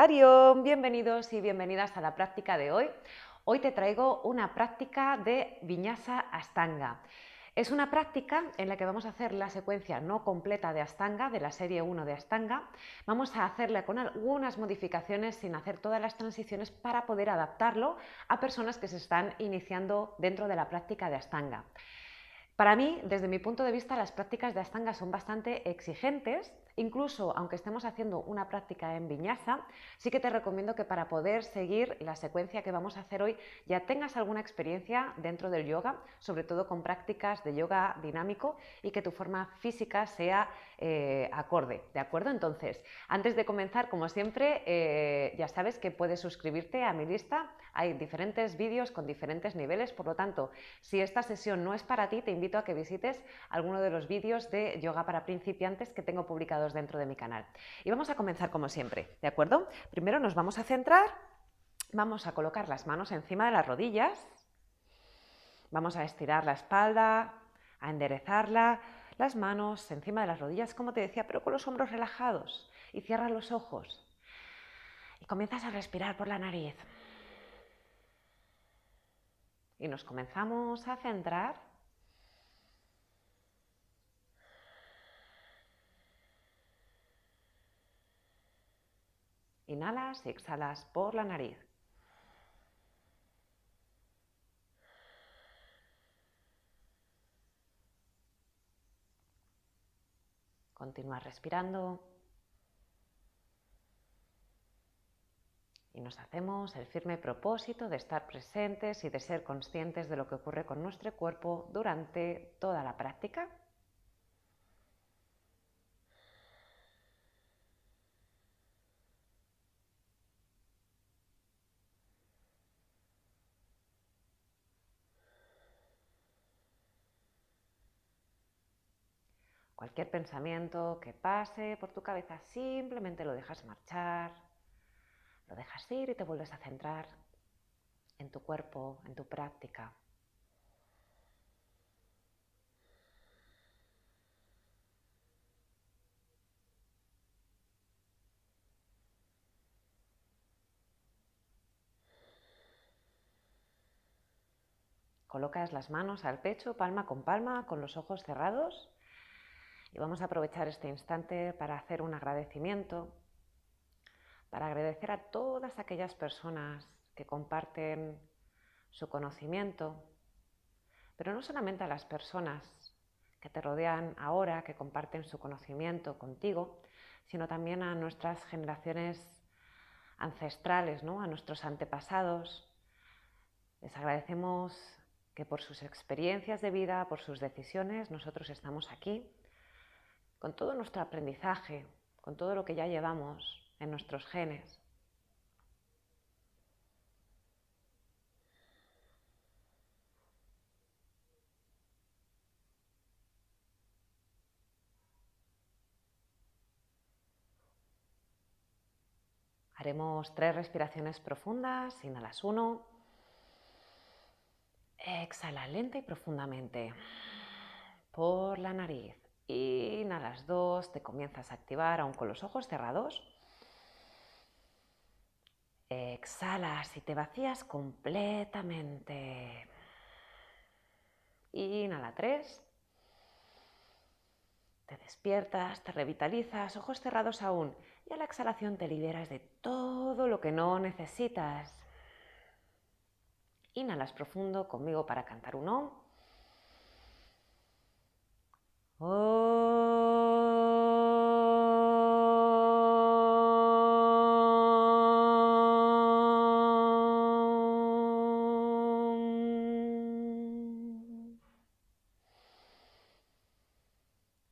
Arión, bienvenidos y bienvenidas a la práctica de hoy. Hoy te traigo una práctica de viñasa astanga. Es una práctica en la que vamos a hacer la secuencia no completa de Astanga, de la serie 1 de Astanga. Vamos a hacerla con algunas modificaciones sin hacer todas las transiciones para poder adaptarlo a personas que se están iniciando dentro de la práctica de Astanga. Para mí, desde mi punto de vista, las prácticas de Astanga son bastante exigentes Incluso aunque estemos haciendo una práctica en viñaza, sí que te recomiendo que para poder seguir la secuencia que vamos a hacer hoy ya tengas alguna experiencia dentro del yoga, sobre todo con prácticas de yoga dinámico y que tu forma física sea eh, acorde, ¿de acuerdo? Entonces, antes de comenzar, como siempre, eh, ya sabes que puedes suscribirte a mi lista, hay diferentes vídeos con diferentes niveles, por lo tanto, si esta sesión no es para ti, te invito a que visites alguno de los vídeos de yoga para principiantes que tengo publicados dentro de mi canal. Y vamos a comenzar como siempre, ¿de acuerdo? Primero nos vamos a centrar, vamos a colocar las manos encima de las rodillas, vamos a estirar la espalda, a enderezarla, las manos encima de las rodillas, como te decía, pero con los hombros relajados. Y cierra los ojos. Y comienzas a respirar por la nariz. Y nos comenzamos a centrar Inhalas y exhalas por la nariz. Continúa respirando. Y nos hacemos el firme propósito de estar presentes y de ser conscientes de lo que ocurre con nuestro cuerpo durante toda la práctica. cualquier pensamiento que pase por tu cabeza, simplemente lo dejas marchar, lo dejas ir y te vuelves a centrar en tu cuerpo, en tu práctica. Colocas las manos al pecho, palma con palma, con los ojos cerrados y vamos a aprovechar este instante para hacer un agradecimiento, para agradecer a todas aquellas personas que comparten su conocimiento, pero no solamente a las personas que te rodean ahora, que comparten su conocimiento contigo, sino también a nuestras generaciones ancestrales, ¿no? a nuestros antepasados. Les agradecemos que por sus experiencias de vida, por sus decisiones, nosotros estamos aquí con todo nuestro aprendizaje, con todo lo que ya llevamos en nuestros genes. Haremos tres respiraciones profundas, inhalas uno, exhala lenta y profundamente por la nariz inhalas dos, te comienzas a activar aún con los ojos cerrados. Exhalas y te vacías completamente. Inhala tres. Te despiertas, te revitalizas, ojos cerrados aún. Y a la exhalación te liberas de todo lo que no necesitas. Inhalas profundo conmigo para cantar un OM. Oh.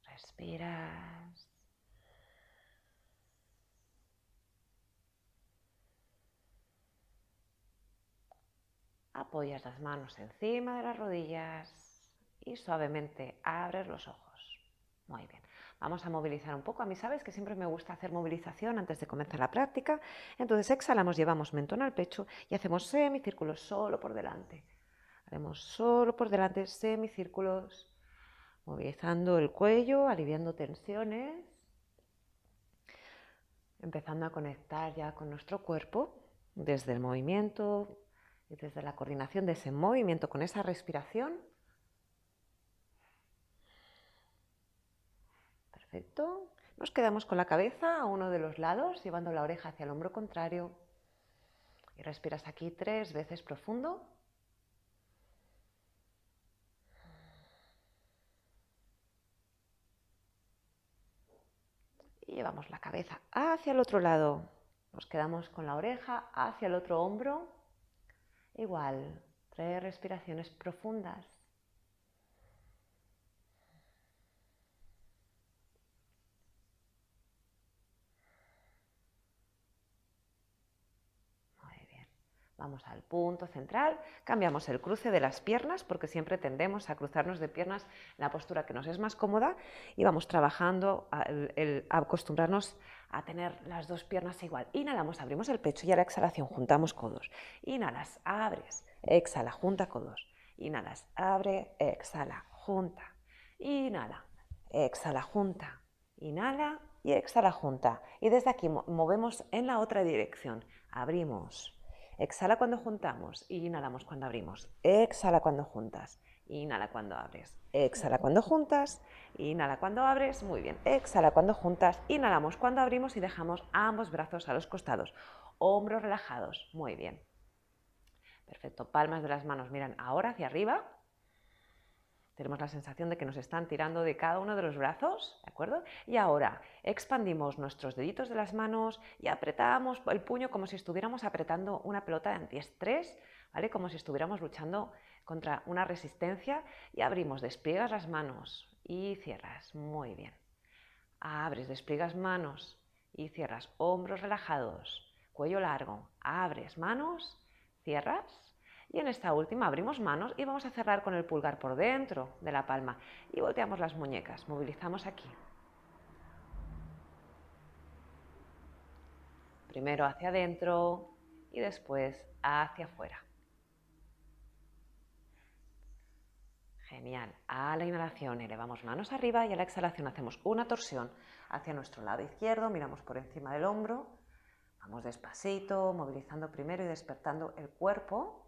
Respiras. Apoyas las manos encima de las rodillas y suavemente abres los ojos. Muy bien. Vamos a movilizar un poco. A mí sabes que siempre me gusta hacer movilización antes de comenzar la práctica. Entonces exhalamos, llevamos mentón al pecho y hacemos semicírculos solo por delante. Haremos solo por delante semicírculos, movilizando el cuello, aliviando tensiones, empezando a conectar ya con nuestro cuerpo desde el movimiento y desde la coordinación de ese movimiento con esa respiración Perfecto. Nos quedamos con la cabeza a uno de los lados, llevando la oreja hacia el hombro contrario. Y respiras aquí tres veces profundo. Y llevamos la cabeza hacia el otro lado. Nos quedamos con la oreja hacia el otro hombro. Igual, tres respiraciones profundas. Vamos al punto central, cambiamos el cruce de las piernas porque siempre tendemos a cruzarnos de piernas la postura que nos es más cómoda y vamos trabajando a, acostumbrarnos a tener las dos piernas igual. Inhalamos, abrimos el pecho y a la exhalación juntamos codos. Inhalas, abres, exhala, junta codos. Inhalas, abre, exhala, junta. Inhala, exhala, junta. Inhala y exhala, junta. Y desde aquí movemos en la otra dirección. Abrimos, Exhala cuando juntamos inhalamos cuando abrimos. Exhala cuando juntas. Inhala cuando abres. Exhala cuando juntas. Inhala cuando abres. Muy bien. Exhala cuando juntas. Inhalamos cuando abrimos y dejamos ambos brazos a los costados. Hombros relajados. Muy bien. Perfecto. Palmas de las manos miran ahora hacia arriba. Tenemos la sensación de que nos están tirando de cada uno de los brazos, ¿de acuerdo? Y ahora expandimos nuestros deditos de las manos y apretamos el puño como si estuviéramos apretando una pelota de antiestrés, ¿vale? Como si estuviéramos luchando contra una resistencia y abrimos, despliegas las manos y cierras. Muy bien. Abres, despliegas manos y cierras. Hombros relajados, cuello largo. Abres manos, cierras y en esta última abrimos manos y vamos a cerrar con el pulgar por dentro de la palma y volteamos las muñecas, movilizamos aquí. Primero hacia adentro y después hacia afuera. Genial. A la inhalación elevamos manos arriba y a la exhalación hacemos una torsión hacia nuestro lado izquierdo, miramos por encima del hombro, vamos despacito, movilizando primero y despertando el cuerpo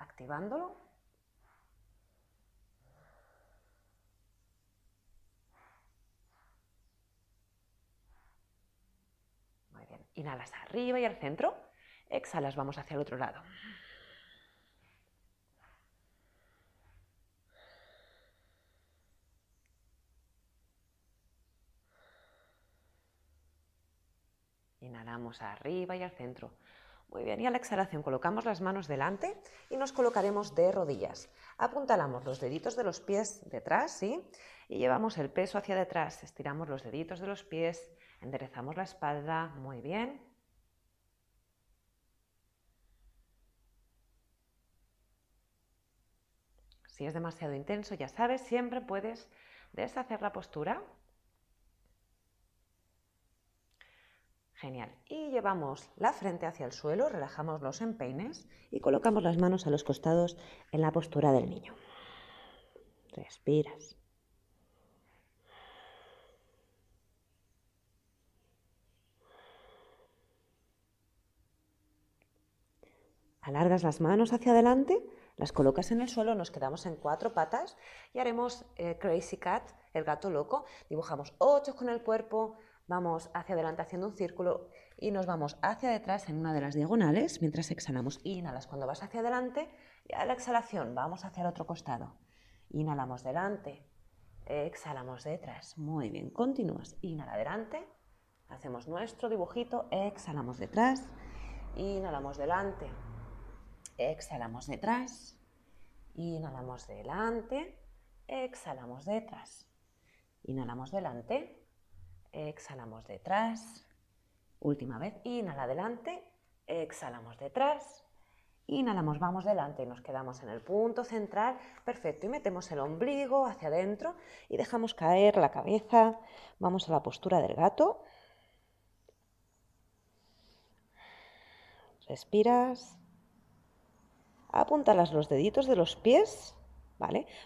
activándolo. Muy bien, inhalas arriba y al centro, exhalas, vamos hacia el otro lado. Inhalamos arriba y al centro. Muy bien, y a la exhalación colocamos las manos delante y nos colocaremos de rodillas. Apuntalamos los deditos de los pies detrás, ¿sí? Y llevamos el peso hacia detrás, estiramos los deditos de los pies, enderezamos la espalda, muy bien. Si es demasiado intenso, ya sabes, siempre puedes deshacer la postura Genial. Y llevamos la frente hacia el suelo, relajamos los empeines y colocamos las manos a los costados en la postura del niño. Respiras. Alargas las manos hacia adelante, las colocas en el suelo, nos quedamos en cuatro patas y haremos eh, Crazy Cat, el gato loco. Dibujamos ocho con el cuerpo, vamos hacia adelante haciendo un círculo y nos vamos hacia detrás en una de las diagonales mientras exhalamos. Inhalas cuando vas hacia adelante y a la exhalación vamos hacia el otro costado. Inhalamos delante, exhalamos detrás. Muy bien, continúas. Inhala delante, hacemos nuestro dibujito, exhalamos detrás, inhalamos delante, exhalamos detrás, inhalamos delante, exhalamos detrás. Inhalamos delante, exhalamos detrás, última vez, inhala adelante, exhalamos detrás, inhalamos, vamos delante y nos quedamos en el punto central, perfecto, y metemos el ombligo hacia adentro y dejamos caer la cabeza, vamos a la postura del gato, respiras, apuntalas los deditos de los pies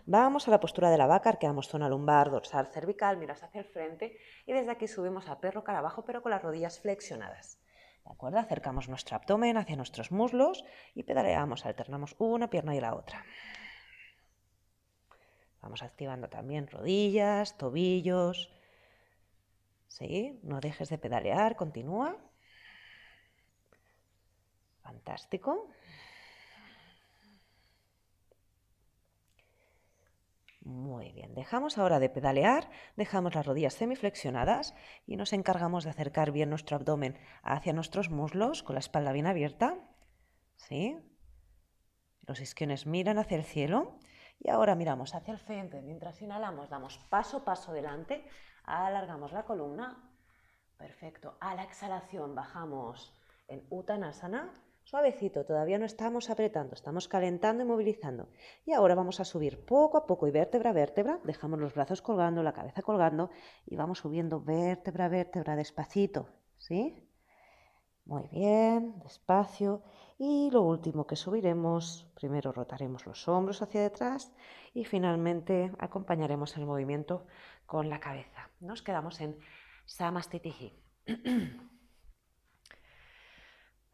Vamos a la postura de la vaca, arqueamos zona lumbar, dorsal, cervical, miras hacia el frente y desde aquí subimos a perro cara abajo, pero con las rodillas flexionadas. ¿De acuerdo? Acercamos nuestro abdomen hacia nuestros muslos y pedaleamos, alternamos una pierna y la otra. Vamos activando también rodillas, tobillos. ¿Sí? No dejes de pedalear, continúa. Fantástico. Muy bien, dejamos ahora de pedalear, dejamos las rodillas semiflexionadas y nos encargamos de acercar bien nuestro abdomen hacia nuestros muslos con la espalda bien abierta. Los isquiones miran hacia el cielo y ahora miramos hacia el frente. Mientras inhalamos, damos paso, paso delante, alargamos la columna. Perfecto. A la exhalación bajamos en Uttanasana Suavecito, todavía no estamos apretando, estamos calentando y movilizando. Y ahora vamos a subir poco a poco y vértebra a vértebra, dejamos los brazos colgando, la cabeza colgando y vamos subiendo vértebra a vértebra despacito, ¿sí? Muy bien, despacio. Y lo último que subiremos, primero rotaremos los hombros hacia detrás y finalmente acompañaremos el movimiento con la cabeza. Nos quedamos en Samastitihi.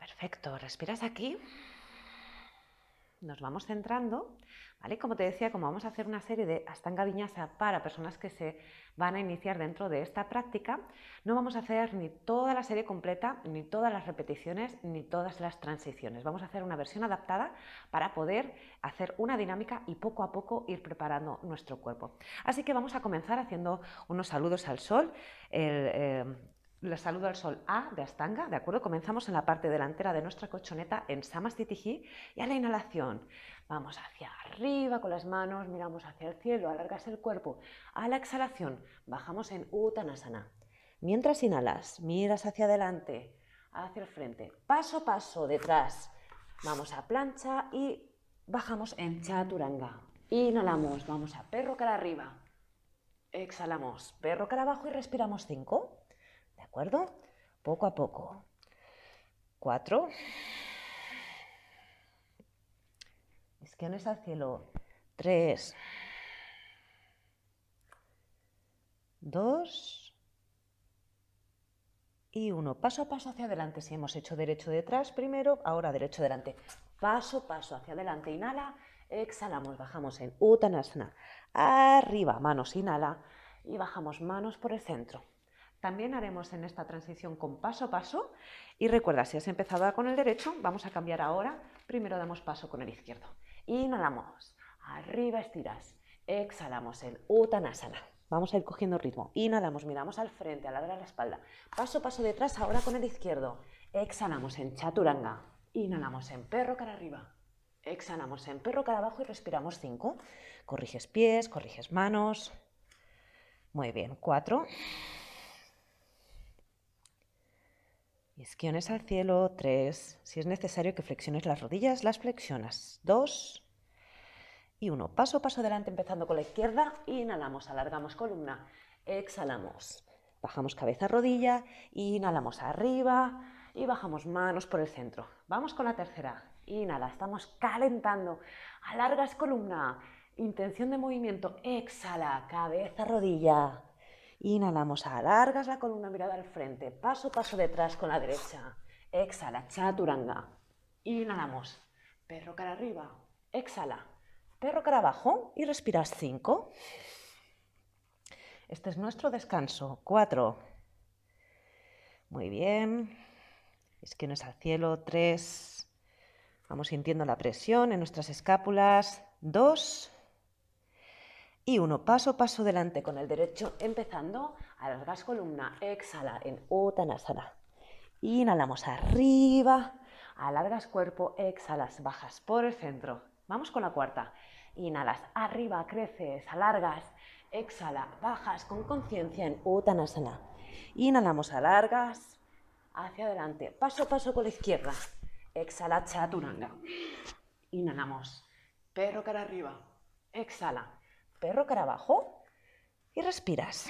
Perfecto, respiras aquí. Nos vamos centrando, ¿vale? Como te decía, como vamos a hacer una serie de Astanga Viñasa para personas que se van a iniciar dentro de esta práctica, no vamos a hacer ni toda la serie completa, ni todas las repeticiones, ni todas las transiciones. Vamos a hacer una versión adaptada para poder hacer una dinámica y poco a poco ir preparando nuestro cuerpo. Así que vamos a comenzar haciendo unos saludos al sol. Eh, la saludo al Sol A de Astanga, ¿de acuerdo? Comenzamos en la parte delantera de nuestra cochoneta, en Samastitihi y a la inhalación vamos hacia arriba con las manos, miramos hacia el cielo, alargas el cuerpo. A la exhalación bajamos en utanasana Mientras inhalas, miras hacia adelante, hacia el frente, paso a paso detrás. Vamos a plancha y bajamos en Chaturanga. Inhalamos, vamos a perro cara arriba. Exhalamos, perro cara abajo y respiramos 5 acuerdo? Poco a poco. Cuatro. Isquiones al cielo. Tres. Dos. Y uno. Paso a paso hacia adelante. Si hemos hecho derecho detrás primero, ahora derecho delante. Paso, paso hacia adelante. Inhala. Exhalamos. Bajamos en Uttanasana. Arriba. Manos. Inhala. Y bajamos manos por el centro. También haremos en esta transición con paso a paso y recuerda, si has empezado con el derecho, vamos a cambiar ahora. Primero damos paso con el izquierdo. Inhalamos, arriba estiras, exhalamos en utanasana. Vamos a ir cogiendo ritmo. Inhalamos, miramos al frente, de la espalda. Paso, a paso detrás, ahora con el izquierdo. Exhalamos en chaturanga. Inhalamos en perro cara arriba. Exhalamos en perro cara abajo y respiramos cinco. Corriges pies, corriges manos. Muy bien, cuatro. Isquiones al cielo, tres. Si es necesario que flexiones las rodillas, las flexionas. Dos y uno. Paso, paso adelante, empezando con la izquierda. Inhalamos, alargamos columna. Exhalamos. Bajamos cabeza, rodilla. Inhalamos arriba y bajamos manos por el centro. Vamos con la tercera. Inhala, estamos calentando. Alargas columna. Intención de movimiento. Exhala, cabeza, rodilla. Inhalamos, alargas la columna, mirada al frente, paso, paso detrás con la derecha. Exhala, chaturanga. Inhalamos, perro cara arriba. Exhala, perro cara abajo y respiras 5. Este es nuestro descanso. 4. Muy bien. esquinas al cielo. 3. Vamos sintiendo la presión en nuestras escápulas. 2 y uno paso a paso delante con el derecho empezando alargas columna exhala en uttanasana inhalamos arriba alargas cuerpo exhalas bajas por el centro vamos con la cuarta inhalas arriba creces alargas exhala bajas con conciencia en uttanasana inhalamos alargas hacia adelante paso a paso con la izquierda exhala chaturanga inhalamos perro cara arriba exhala perro cara abajo y respiras.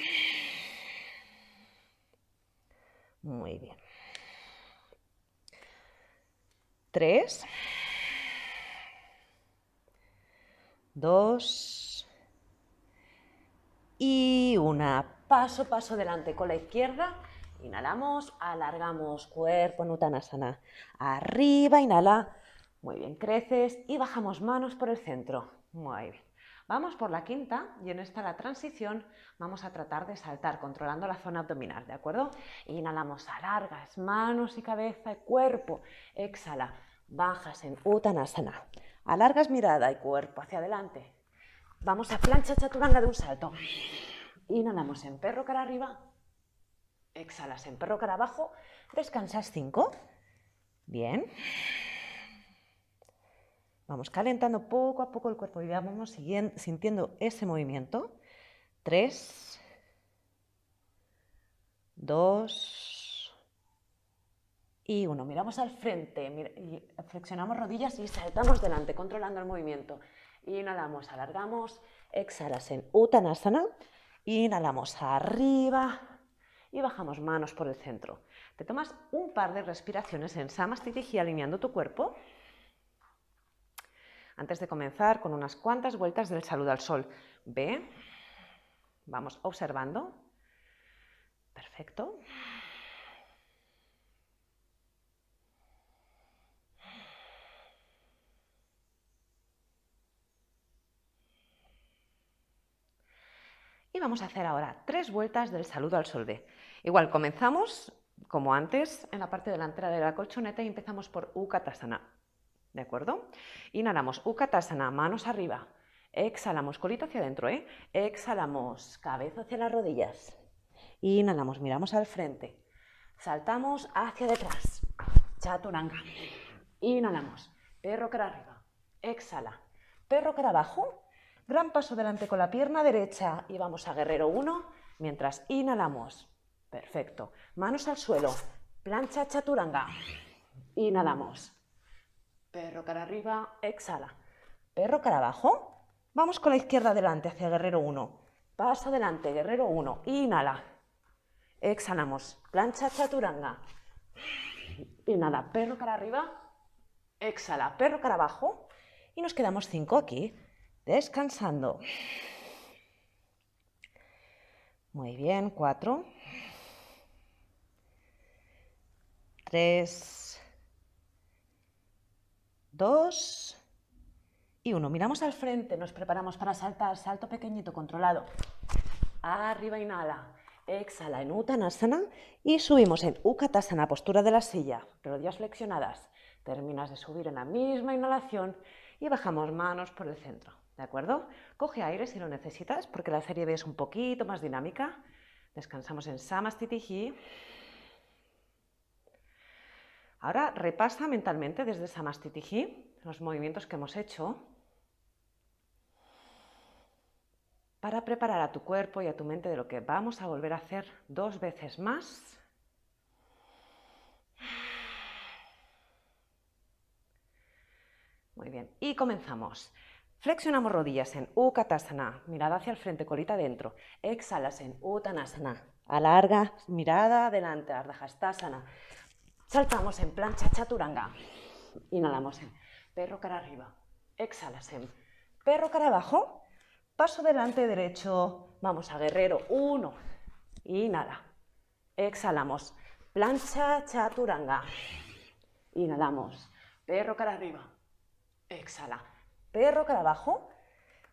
Muy bien. Tres. Dos. Y una. Paso, paso delante con la izquierda. Inhalamos, alargamos cuerpo en Arriba, inhala. Muy bien, creces y bajamos manos por el centro. Muy bien. Vamos por la quinta y en esta la transición vamos a tratar de saltar controlando la zona abdominal, ¿de acuerdo? Inhalamos, alargas manos y cabeza y cuerpo. Exhala, bajas en utanasana. Alargas mirada y cuerpo hacia adelante. Vamos a plancha chaturanga de un salto. Inhalamos en perro cara arriba. Exhalas en perro cara abajo. Descansas cinco, Bien. Vamos calentando poco a poco el cuerpo y vamos sintiendo ese movimiento. Tres, dos y uno. Miramos al frente, flexionamos rodillas y saltamos delante, controlando el movimiento. Inhalamos, alargamos, exhalas en Uttanasana. Inhalamos arriba y bajamos manos por el centro. Te tomas un par de respiraciones en Samastitihi alineando tu cuerpo antes de comenzar, con unas cuantas vueltas del saludo al sol. Ve, vamos observando. Perfecto. Y vamos a hacer ahora tres vueltas del saludo al sol B. Igual comenzamos, como antes, en la parte delantera de la colchoneta y empezamos por Ukatasana. ¿De acuerdo? Inhalamos, Ukatasana, manos arriba. Exhalamos, colita hacia adentro, ¿eh? Exhalamos, cabeza hacia las rodillas. Inhalamos, miramos al frente. Saltamos hacia detrás. Chaturanga. Inhalamos, perro cara arriba. Exhala, perro cara abajo. Gran paso delante con la pierna derecha y vamos a guerrero uno, mientras inhalamos. Perfecto. Manos al suelo. Plancha chaturanga. Inhalamos. Perro cara arriba. Exhala. Perro cara abajo. Vamos con la izquierda adelante hacia guerrero 1. Paso adelante, guerrero 1. Inhala. Exhalamos. Plancha chaturanga. Inhala. Perro cara arriba. Exhala. Perro cara abajo. Y nos quedamos 5 aquí. Descansando. Muy bien. 4. 3 dos y uno. Miramos al frente, nos preparamos para saltar, salto pequeñito, controlado. Arriba, inhala. Exhala en Uttanasana y subimos en Ukatasana, postura de la silla, rodillas flexionadas. Terminas de subir en la misma inhalación y bajamos manos por el centro, ¿de acuerdo? Coge aire si lo necesitas porque la serie B es un poquito más dinámica. Descansamos en Samastitihi. Ahora repasa mentalmente desde Samastitihi los movimientos que hemos hecho para preparar a tu cuerpo y a tu mente de lo que vamos a volver a hacer dos veces más. Muy bien, y comenzamos. Flexionamos rodillas en Ukatasana, mirada hacia el frente, colita adentro. Exhalas en Uttanasana, alarga, mirada adelante, hastasana. Saltamos en plancha chaturanga, Inhalamos en perro cara arriba. Exhalas en perro cara abajo. Paso delante derecho. Vamos a guerrero. Uno. Inhala. Exhalamos. Plancha chaturanga. Inhalamos. Perro cara arriba. Exhala. Perro cara abajo.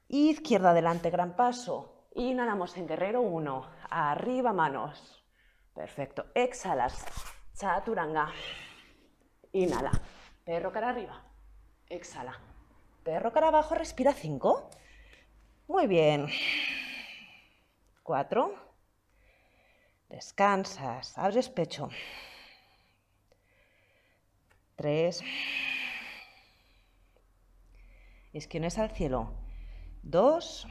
Izquierda adelante, gran paso. Inhalamos en guerrero uno, Arriba manos. Perfecto. Exhalas. Chaturanga. Inhala. Perro cara arriba. Exhala. Perro cara abajo, respira cinco. Muy bien. Cuatro. Descansas, abres pecho. Tres. esquiones al cielo. Dos.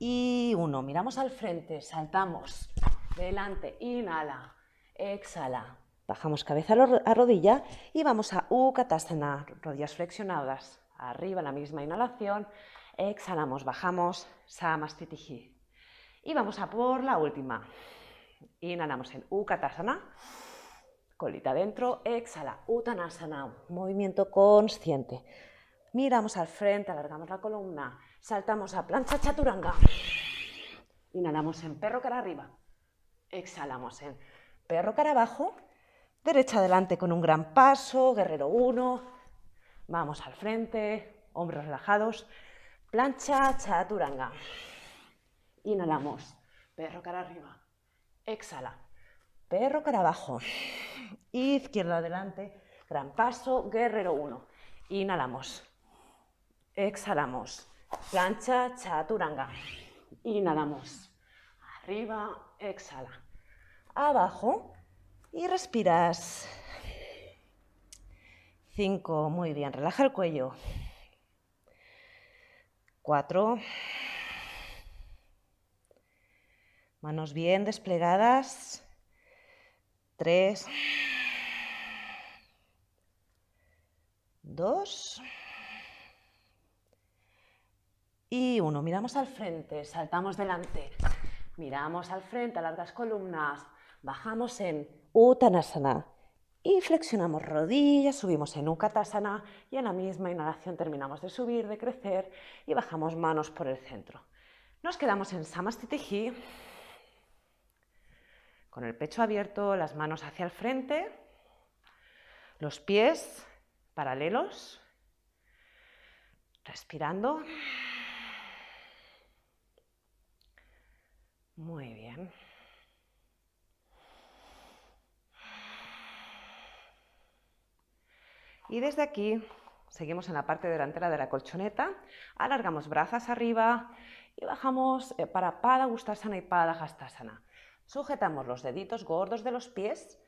Y uno. Miramos al frente, saltamos delante, inhala, exhala. Bajamos cabeza a rodilla y vamos a Ukatasana, rodillas flexionadas, arriba la misma inhalación, exhalamos, bajamos, Samastitihi. Y vamos a por la última. Inhalamos en Ukatasana, colita adentro, exhala, Utanasana, movimiento consciente. Miramos al frente, alargamos la columna, saltamos a plancha chaturanga. Inhalamos en perro cara arriba. Exhalamos en perro cara abajo, derecha adelante con un gran paso, guerrero 1, vamos al frente, hombros relajados, plancha chaturanga. Inhalamos, perro cara arriba, exhala, perro cara abajo, izquierda adelante, gran paso, guerrero 1. Inhalamos, exhalamos, plancha chaturanga. Inhalamos, arriba, exhala abajo y respiras. 5, muy bien, relaja el cuello. 4. Manos bien desplegadas. 3. 2. Y uno Miramos al frente, saltamos delante. Miramos al frente, a largas columnas. Bajamos en Uttanasana y flexionamos rodillas, subimos en Ukatasana y en la misma inhalación terminamos de subir, de crecer y bajamos manos por el centro. Nos quedamos en Samastitihi con el pecho abierto, las manos hacia el frente, los pies paralelos, respirando. Muy bien. Y desde aquí seguimos en la parte delantera de la colchoneta, alargamos brazas arriba y bajamos eh, para Pada Gustasana y Pada sana Sujetamos los deditos gordos de los pies,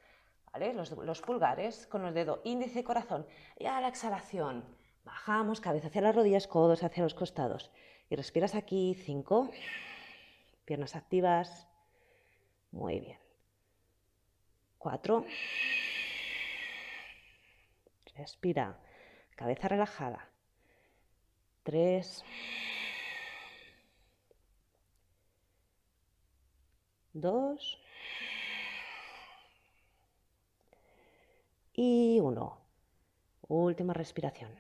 los, pulgares, con los dedo índice y corazón. Y a la exhalación, bajamos cabeza hacia las rodillas, codos hacia los costados. Y respiras aquí, cinco, piernas activas, muy bien. cuatro. Respira. Cabeza relajada. Tres. Dos. Y uno. Última respiración.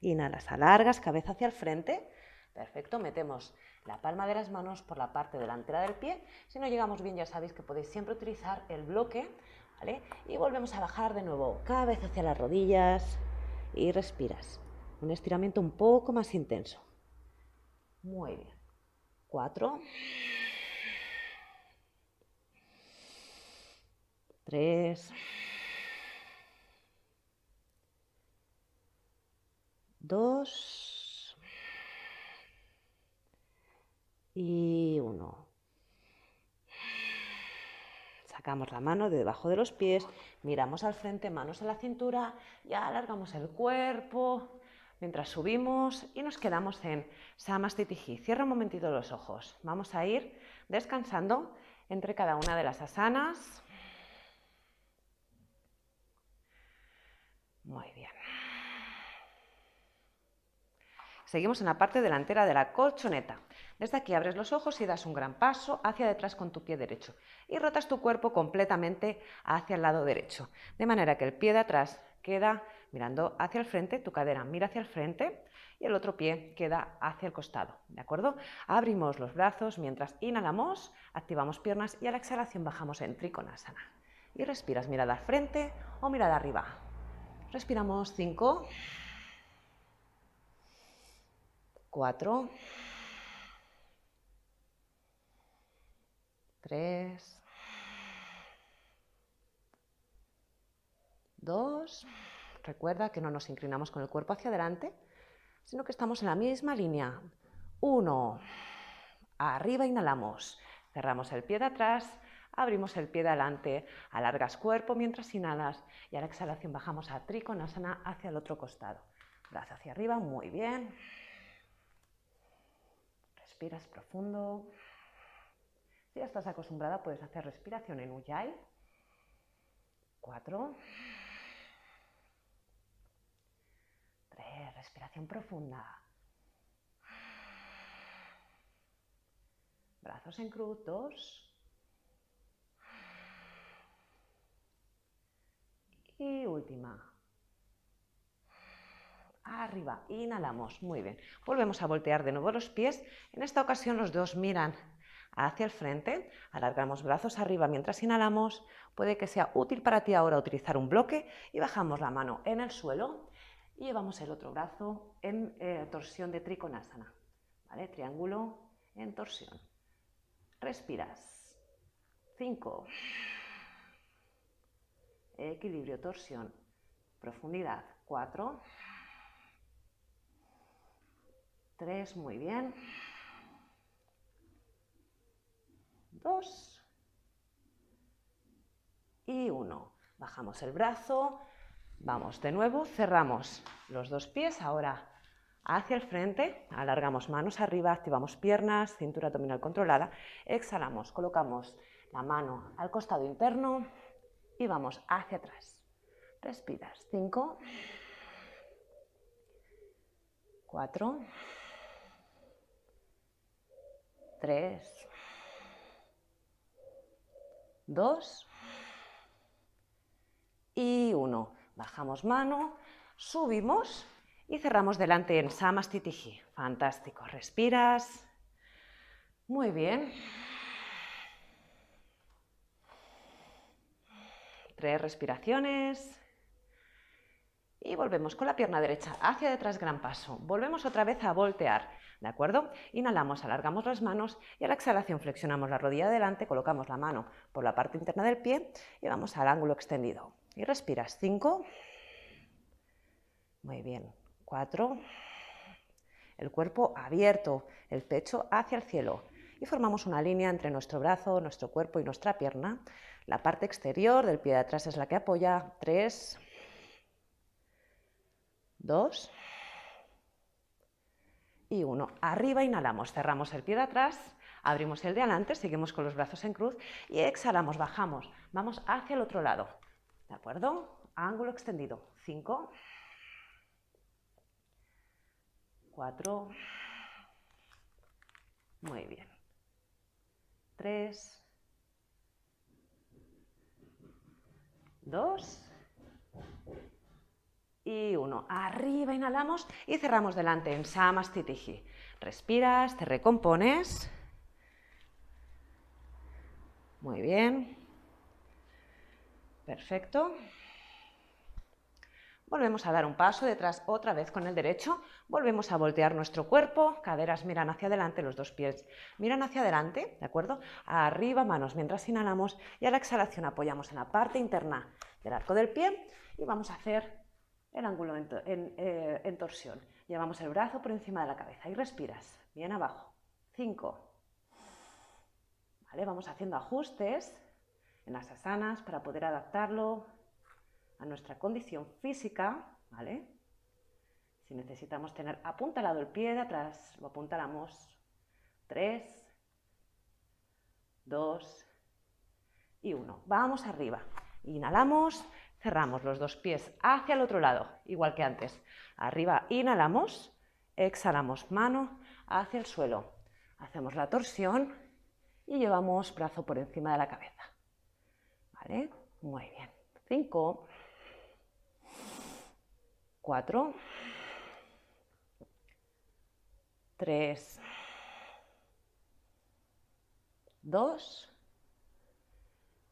Inhalas, alargas, cabeza hacia el frente. Perfecto, metemos la palma de las manos por la parte delantera del pie. Si no llegamos bien, ya sabéis que podéis siempre utilizar el bloque y volvemos a bajar de nuevo, cabeza hacia las rodillas y respiras. Un estiramiento un poco más intenso. Muy bien. Cuatro. Tres. Dos. Y uno. Sacamos la mano de debajo de los pies, miramos al frente, manos a la cintura, ya alargamos el cuerpo mientras subimos y nos quedamos en Samastitihi. Cierra un momentito los ojos. Vamos a ir descansando entre cada una de las asanas. Muy bien. Seguimos en la parte delantera de la colchoneta. Desde aquí abres los ojos y das un gran paso hacia detrás con tu pie derecho y rotas tu cuerpo completamente hacia el lado derecho, de manera que el pie de atrás queda mirando hacia el frente, tu cadera mira hacia el frente y el otro pie queda hacia el costado, ¿de acuerdo? Abrimos los brazos mientras inhalamos, activamos piernas y a la exhalación bajamos en Trikonasana. Y respiras mirada al frente o mirada arriba. Respiramos 5 4 Tres. Dos. Recuerda que no nos inclinamos con el cuerpo hacia adelante, sino que estamos en la misma línea. Uno. Arriba inhalamos. Cerramos el pie de atrás. Abrimos el pie de adelante, alargas cuerpo mientras inhalas y a la exhalación bajamos a trikonasana hacia el otro costado. Brazo hacia arriba, muy bien. Respiras profundo. Si ya estás acostumbrada, puedes hacer respiración en Ujjayi. Cuatro. Tres. Respiración profunda. Brazos en cruz. Y última. Arriba, inhalamos, muy bien. Volvemos a voltear de nuevo los pies. En esta ocasión los dos miran hacia el frente, alargamos brazos arriba mientras inhalamos, puede que sea útil para ti ahora utilizar un bloque y bajamos la mano en el suelo y llevamos el otro brazo en eh, torsión de trikonasana, Triángulo en torsión. Respiras. 5. Equilibrio, torsión. Profundidad. 4. 3. Muy bien. dos y uno. Bajamos el brazo, vamos de nuevo, cerramos los dos pies, ahora hacia el frente, alargamos manos arriba, activamos piernas, cintura abdominal controlada, exhalamos, colocamos la mano al costado interno y vamos hacia atrás. Respiras, cinco, cuatro, tres, dos y uno. Bajamos mano, subimos y cerramos delante en Samastitihi. Fantástico. Respiras. Muy bien. Tres respiraciones y volvemos con la pierna derecha hacia detrás, gran paso. Volvemos otra vez a voltear, ¿de acuerdo? Inhalamos, alargamos las manos y a la exhalación flexionamos la rodilla adelante, colocamos la mano por la parte interna del pie y vamos al ángulo extendido. Y respiras, cinco. muy bien, cuatro. el cuerpo abierto, el pecho hacia el cielo. Y formamos una línea entre nuestro brazo, nuestro cuerpo y nuestra pierna. La parte exterior del pie de atrás es la que apoya, 3, dos y uno. Arriba inhalamos, cerramos el pie de atrás, abrimos el de adelante, seguimos con los brazos en cruz y exhalamos, bajamos, vamos hacia el otro lado. ¿De acuerdo? Ángulo extendido. Cinco, cuatro, muy bien. Tres, dos y uno. Arriba, inhalamos y cerramos delante en Samastitihi. Respiras, te recompones. Muy bien. Perfecto. Volvemos a dar un paso detrás otra vez con el derecho. Volvemos a voltear nuestro cuerpo. Caderas miran hacia adelante, los dos pies miran hacia adelante, ¿de acuerdo? Arriba, manos mientras inhalamos y a la exhalación apoyamos en la parte interna del arco del pie y vamos a hacer el ángulo eh, en, torsión. Llevamos el brazo por encima de la cabeza y respiras. Bien abajo. 5. Vale, vamos haciendo ajustes en las asanas para poder adaptarlo a nuestra condición física, ¿vale? Si necesitamos tener apuntalado el pie de atrás, lo apuntalamos 3, 2 y 1. Vamos arriba. Inhalamos cerramos los dos pies hacia el otro lado, igual que antes. Arriba inhalamos, exhalamos mano hacia el suelo. Hacemos la torsión y llevamos brazo por encima de la cabeza. ¿Vale? Muy bien. cinco, cuatro, tres, dos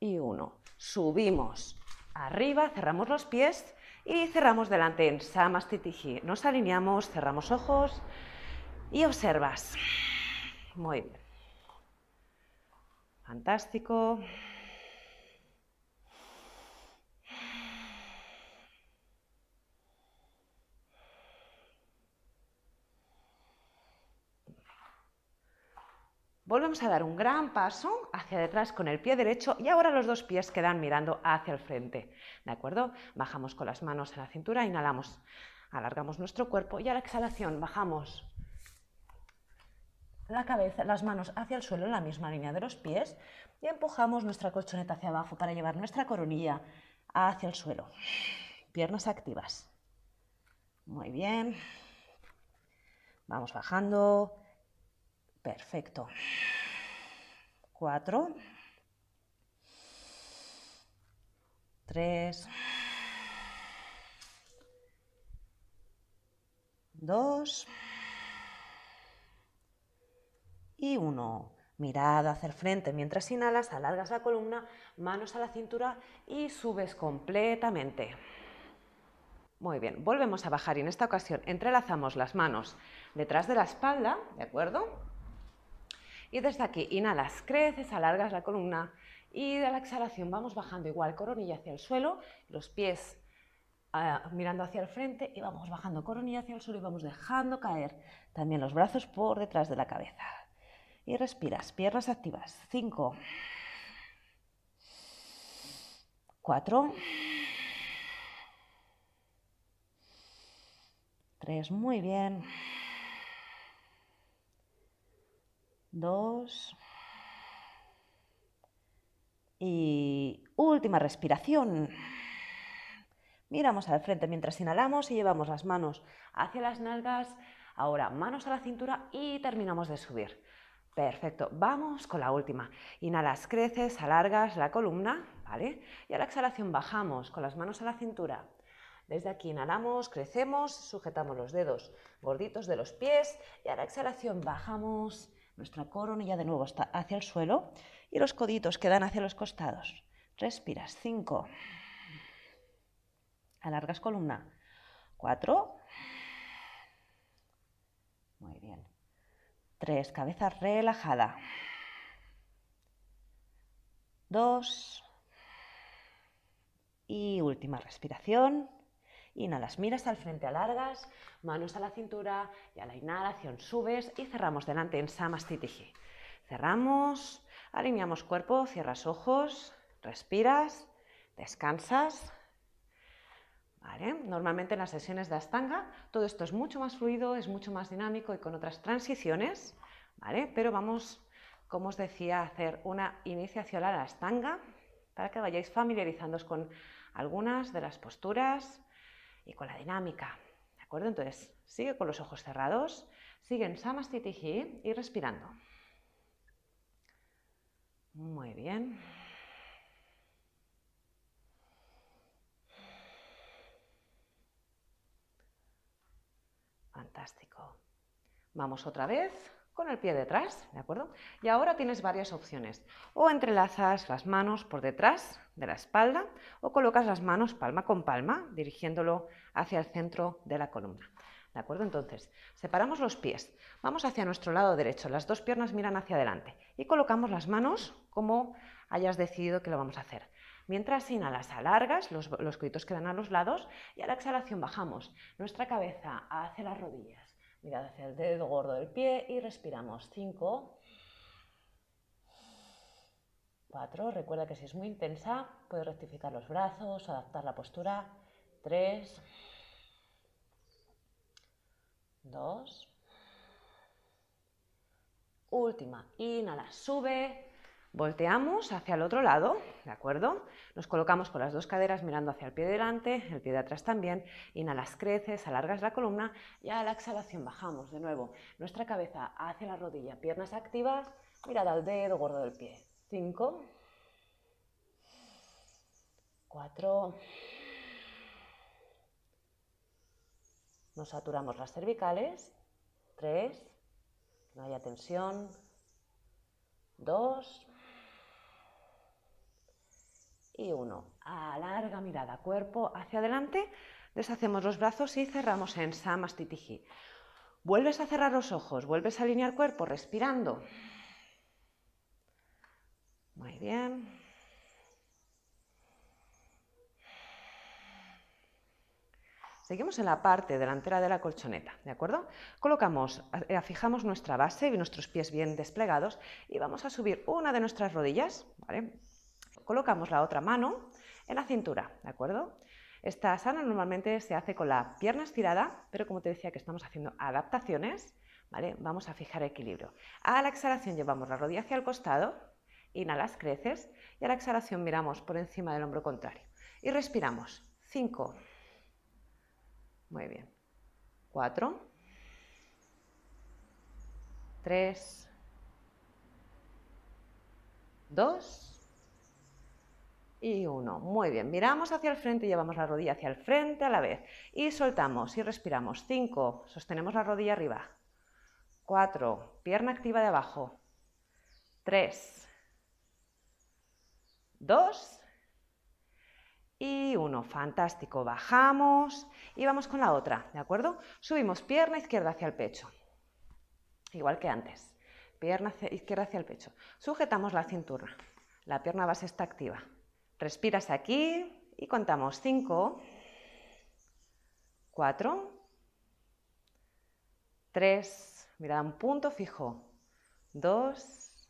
y uno, Subimos Arriba, cerramos los pies y cerramos delante en Samastitihi. Nos alineamos, cerramos ojos y observas. Muy bien. Fantástico. Volvemos a dar un gran paso hacia detrás con el pie derecho y ahora los dos pies quedan mirando hacia el frente. ¿De acuerdo? Bajamos con las manos a la cintura, inhalamos, alargamos nuestro cuerpo y a la exhalación bajamos la cabeza, las manos hacia el suelo en la misma línea de los pies y empujamos nuestra colchoneta hacia abajo para llevar nuestra coronilla hacia el suelo. Piernas activas. Muy bien. Vamos bajando Perfecto. Cuatro. Tres. Dos. Y uno. Mirada hacia el frente mientras inhalas, alargas la columna, manos a la cintura y subes completamente. Muy bien, volvemos a bajar y en esta ocasión entrelazamos las manos detrás de la espalda, ¿de acuerdo? Y desde aquí inhalas, creces, alargas la columna y de la exhalación vamos bajando igual coronilla hacia el suelo, los pies ah, mirando hacia el frente y vamos bajando coronilla hacia el suelo y vamos dejando caer también los brazos por detrás de la cabeza. Y respiras, piernas activas. 5, 4, 3, muy bien. dos. Y última respiración. Miramos al frente mientras inhalamos y llevamos las manos hacia las nalgas. Ahora manos a la cintura y terminamos de subir. Perfecto, vamos con la última. Inhalas, creces, alargas la columna, ¿vale? Y a la exhalación bajamos con las manos a la cintura. Desde aquí inhalamos, crecemos, sujetamos los dedos gorditos de los pies y a la exhalación bajamos nuestra coronilla de nuevo está hacia el suelo y los coditos quedan hacia los costados. Respiras. Cinco. Alargas columna. Cuatro. Muy bien. Tres. Cabeza relajada. Dos. Y última respiración. Inhalas, miras al frente, alargas, manos a la cintura y a la inhalación subes y cerramos delante en Samastitihi. Cerramos, alineamos cuerpo, cierras ojos, respiras, descansas. Normalmente en las sesiones de Astanga todo esto es mucho más fluido, es mucho más dinámico y con otras transiciones, Pero vamos, como os decía, a hacer una iniciación a la Astanga para que vayáis familiarizándoos con algunas de las posturas, y con la dinámica. ¿De acuerdo? Entonces, sigue con los ojos cerrados, sigue en Samastitihi y respirando. Muy bien. Fantástico. Vamos otra vez con el pie detrás, ¿de acuerdo? Y ahora tienes varias opciones. O entrelazas las manos por detrás de la espalda o colocas las manos palma con palma, dirigiéndolo hacia el centro de la columna. ¿De acuerdo? Entonces, separamos los pies, vamos hacia nuestro lado derecho, las dos piernas miran hacia adelante y colocamos las manos como hayas decidido que lo vamos a hacer. Mientras inhalas, alargas los, los quedan a los lados y a la exhalación bajamos nuestra cabeza hacia las rodillas Mirad hacia el dedo gordo del pie y respiramos. 5, 4. Recuerda que si es muy intensa, puedes rectificar los brazos, adaptar la postura. 3, 2. Última. Inhala, sube. Volteamos hacia el otro lado, ¿de acuerdo? Nos colocamos con las dos caderas mirando hacia el pie delante, el pie de atrás también. Inhalas, creces, alargas la columna y a la exhalación bajamos de nuevo. Nuestra cabeza hacia la rodilla, piernas activas, mirada al dedo gordo del pie. cinco, cuatro, Nos saturamos las cervicales. 3. No haya tensión. 2 y uno. A larga mirada, cuerpo hacia adelante, deshacemos los brazos y cerramos en Samastitihi. Vuelves a cerrar los ojos, vuelves a alinear cuerpo, respirando. Muy bien. Seguimos en la parte delantera de la colchoneta, ¿de acuerdo? Colocamos, eh, fijamos nuestra base y nuestros pies bien desplegados y vamos a subir una de nuestras rodillas, ¿vale? colocamos la otra mano en la cintura, ¿de acuerdo? Esta sana normalmente se hace con la pierna estirada, pero como te decía que estamos haciendo adaptaciones, ¿vale? Vamos a fijar equilibrio. A la exhalación llevamos la rodilla hacia el costado, inhalas, creces, y a la exhalación miramos por encima del hombro contrario. Y respiramos. 5. Muy bien. 4. 3. 2 y uno. Muy bien, miramos hacia el frente, y llevamos la rodilla hacia el frente a la vez y soltamos y respiramos. Cinco, sostenemos la rodilla arriba. Cuatro, pierna activa de abajo. Tres, dos y uno. Fantástico, bajamos y vamos con la otra, ¿de acuerdo? Subimos pierna izquierda hacia el pecho, igual que antes. Pierna izquierda hacia el pecho. Sujetamos la cintura. La pierna base está activa. Respiras aquí y contamos 5, 4, 3, mirada un punto fijo, 2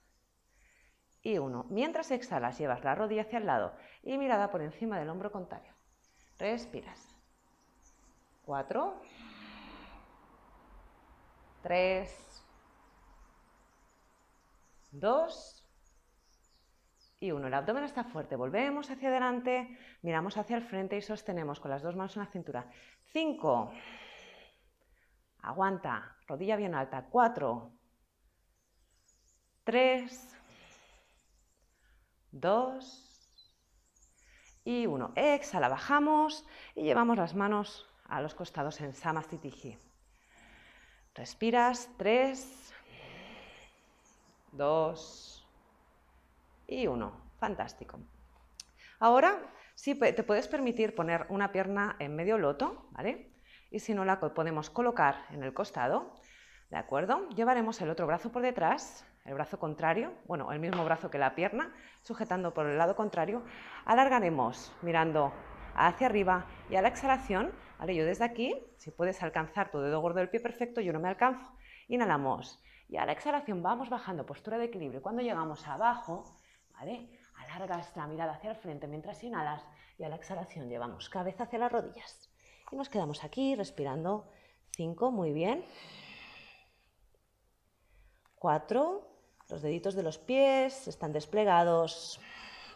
y 1. Mientras exhalas, llevas la rodilla hacia el lado y mirada por encima del hombro contrario. Respiras. 4, 3, 2 y uno. El abdomen está fuerte. Volvemos hacia adelante, miramos hacia el frente y sostenemos con las dos manos en la cintura. 5. Aguanta. Rodilla bien alta. 4, 3, 2 Y 1. Exhala, bajamos y llevamos las manos a los costados en Samastitihi. Respiras. Tres. Dos y uno. Fantástico. Ahora, si te puedes permitir poner una pierna en medio loto, ¿vale? Y si no la podemos colocar en el costado, ¿de acuerdo? Llevaremos el otro brazo por detrás, el brazo contrario, bueno, el mismo brazo que la pierna, sujetando por el lado contrario. Alargaremos mirando hacia arriba y a la exhalación, ¿vale? Yo desde aquí, si puedes alcanzar tu dedo gordo del pie perfecto, yo no me alcanzo, inhalamos. Y a la exhalación vamos bajando postura de equilibrio. Cuando llegamos abajo, Alargas la mirada hacia el frente mientras inhalas y a la exhalación llevamos cabeza hacia las rodillas. Y nos quedamos aquí respirando 5, muy bien. 4, los deditos de los pies están desplegados,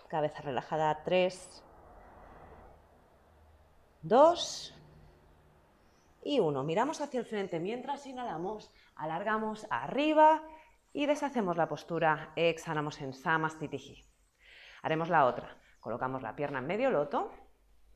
cabeza relajada 3, 2 y 1. Miramos hacia el frente mientras inhalamos, alargamos arriba y deshacemos la postura, exhalamos en Samastitihi. Haremos la otra, colocamos la pierna en medio loto,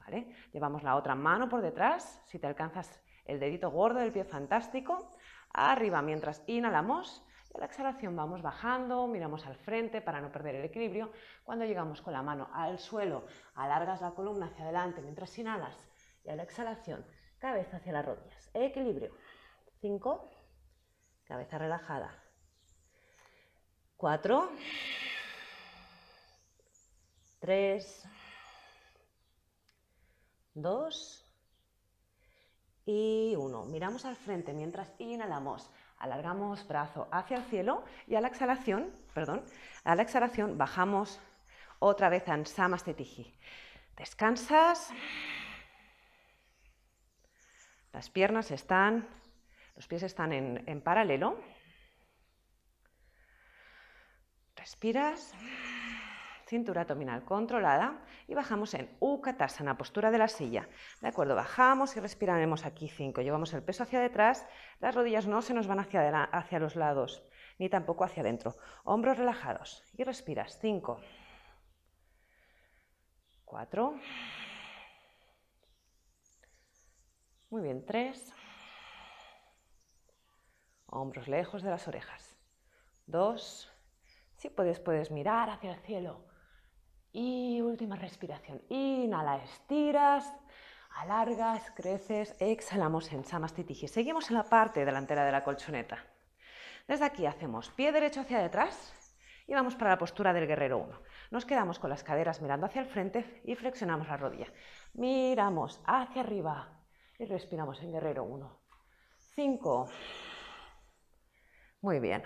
¿vale? llevamos la otra mano por detrás, si te alcanzas el dedito gordo del pie fantástico, arriba mientras inhalamos, y a la exhalación vamos bajando, miramos al frente para no perder el equilibrio. Cuando llegamos con la mano al suelo, alargas la columna hacia adelante mientras inhalas. Y a la exhalación, cabeza hacia las rodillas. Equilibrio. 5. Cabeza relajada cuatro, tres, dos y uno. Miramos al frente mientras inhalamos. Alargamos brazo hacia el cielo y a la exhalación, perdón, a la exhalación bajamos otra vez a Samastetiji. Descansas. Las piernas están, los pies están en, en paralelo. Respiras, cintura abdominal controlada y bajamos en Ukatasana, postura de la silla. ¿De acuerdo? Bajamos y respiraremos aquí 5. Llevamos el peso hacia detrás, las rodillas no se nos van hacia, hacia los lados ni tampoco hacia adentro. Hombros relajados y respiras 5, 4, muy bien, 3, hombros lejos de las orejas, 2, si puedes, puedes mirar hacia el cielo. Y última respiración. Inhala, estiras, alargas, creces, exhalamos en Samastitihi. Seguimos en la parte delantera de la colchoneta. Desde aquí hacemos pie derecho hacia detrás y vamos para la postura del guerrero 1. Nos quedamos con las caderas mirando hacia el frente y flexionamos la rodilla. Miramos hacia arriba y respiramos en guerrero 1. 5. Muy bien.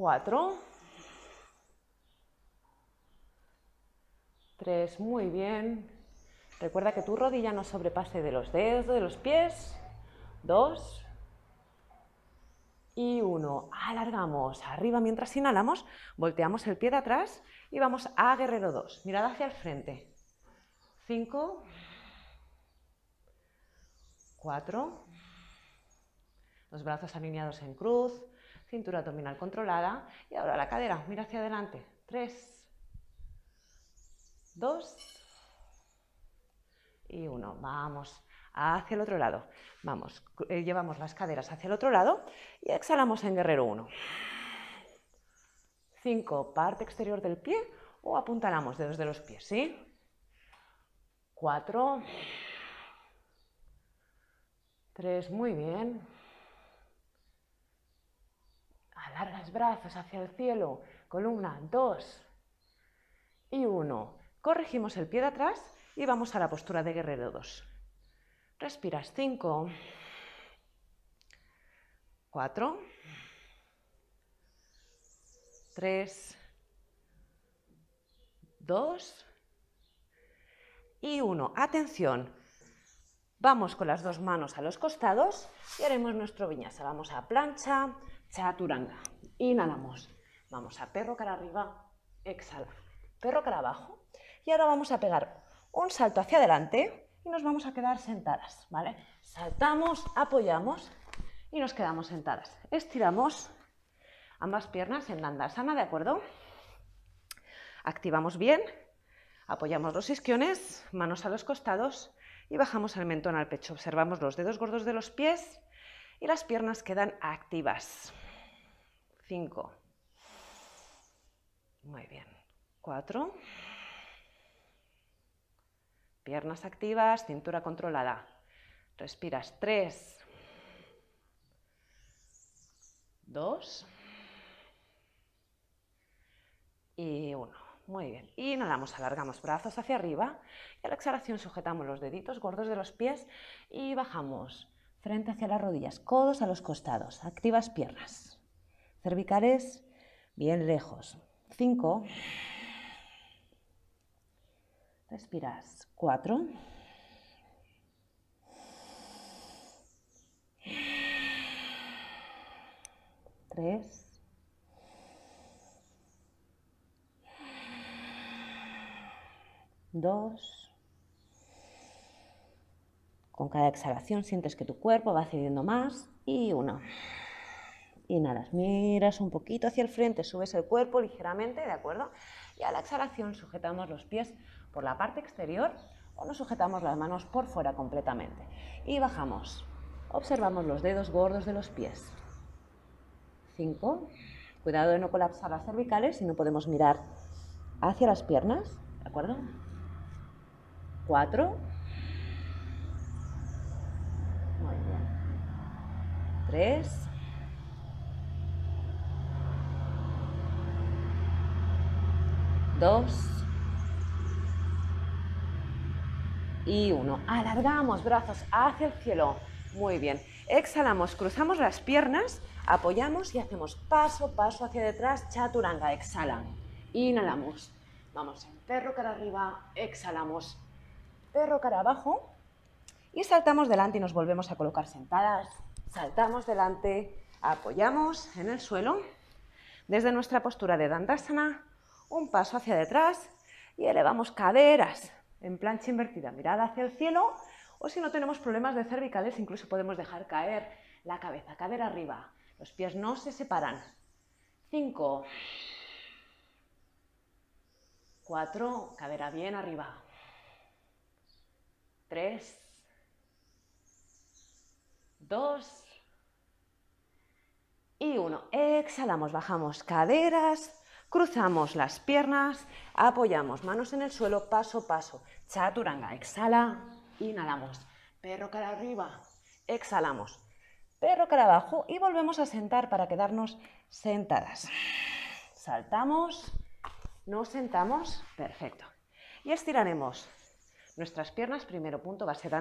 Cuatro. Tres. Muy bien. Recuerda que tu rodilla no sobrepase de los dedos de los pies. Dos. Y uno. Alargamos. Arriba mientras inhalamos. Volteamos el pie de atrás y vamos a guerrero dos. Mirad hacia el frente. Cinco. Cuatro. Los brazos alineados en cruz cintura abdominal controlada y ahora la cadera, mira hacia adelante, Tres, dos y uno. vamos hacia el otro lado, vamos, eh, llevamos las caderas hacia el otro lado y exhalamos en guerrero uno. Cinco, parte exterior del pie o apuntalamos dedos de los pies, ¿sí? 4, 3, muy bien, Largas brazos hacia el cielo. Columna, dos y uno. Corregimos el pie de atrás y vamos a la postura de guerrero 2. Respiras 5, 4, 3, 2 y 1. Atención, vamos con las dos manos a los costados y haremos nuestro viñasa. Vamos a plancha, chaturanga. Inhalamos. Vamos a perro cara arriba, exhala. Perro cara abajo. Y ahora vamos a pegar un salto hacia adelante y nos vamos a quedar sentadas, ¿vale? Saltamos, apoyamos y nos quedamos sentadas. Estiramos ambas piernas en sana, ¿de acuerdo? Activamos bien, apoyamos los isquiones, manos a los costados y bajamos el mentón al pecho. Observamos los dedos gordos de los pies y las piernas quedan activas. 5. Muy bien. 4. Piernas activas, cintura controlada. Respiras 3. 2. Y 1. Muy bien. Inhalamos, alargamos brazos hacia arriba y a la exhalación sujetamos los deditos gordos de los pies y bajamos. Frente hacia las rodillas, codos a los costados, activas piernas cervicales bien lejos. 5. Respiras. 4. 3. 2. Con cada exhalación sientes que tu cuerpo va cediendo más y 1 inhalas, miras un poquito hacia el frente, subes el cuerpo ligeramente, ¿de acuerdo? Y a la exhalación sujetamos los pies por la parte exterior o nos sujetamos las manos por fuera completamente. Y bajamos. Observamos los dedos gordos de los pies. 5. Cuidado de no colapsar las cervicales si no podemos mirar hacia las piernas, ¿de acuerdo? 4. Muy bien. dos y uno. Alargamos brazos hacia el cielo. Muy bien. Exhalamos, cruzamos las piernas, apoyamos y hacemos paso, paso hacia detrás, chaturanga. Exhalan. Inhalamos. Vamos, perro cara arriba, exhalamos. Perro cara abajo. Y saltamos delante y nos volvemos a colocar sentadas. Saltamos delante, apoyamos en el suelo. Desde nuestra postura de Dandasana un paso hacia detrás y elevamos caderas en plancha invertida, mirada hacia el cielo, o si no tenemos problemas de cervicales, incluso podemos dejar caer la cabeza, cadera arriba, los pies no se separan. Cinco. Cuatro. cadera bien arriba. Tres. Dos. y uno. Exhalamos, bajamos caderas, Cruzamos las piernas, apoyamos manos en el suelo, paso, paso. Chaturanga, exhala, inhalamos. Perro cara arriba, exhalamos. Perro cara abajo y volvemos a sentar para quedarnos sentadas. Saltamos, nos sentamos, perfecto. Y estiraremos nuestras piernas. Primero punto va a ser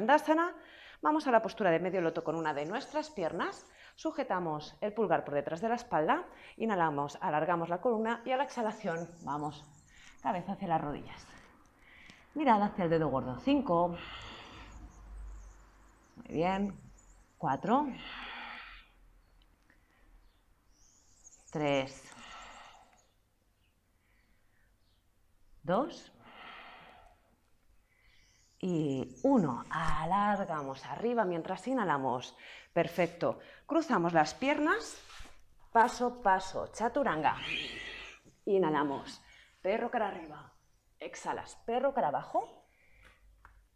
Vamos a la postura de medio loto con una de nuestras piernas. Sujetamos el pulgar por detrás de la espalda. Inhalamos, alargamos la columna y a la exhalación vamos cabeza hacia las rodillas. Mirada hacia el dedo gordo. 5. Muy bien. 4. 3. 2 y uno, alargamos arriba mientras inhalamos. Perfecto. Cruzamos las piernas, paso, paso, chaturanga. Inhalamos, perro cara arriba, exhalas, perro cara abajo.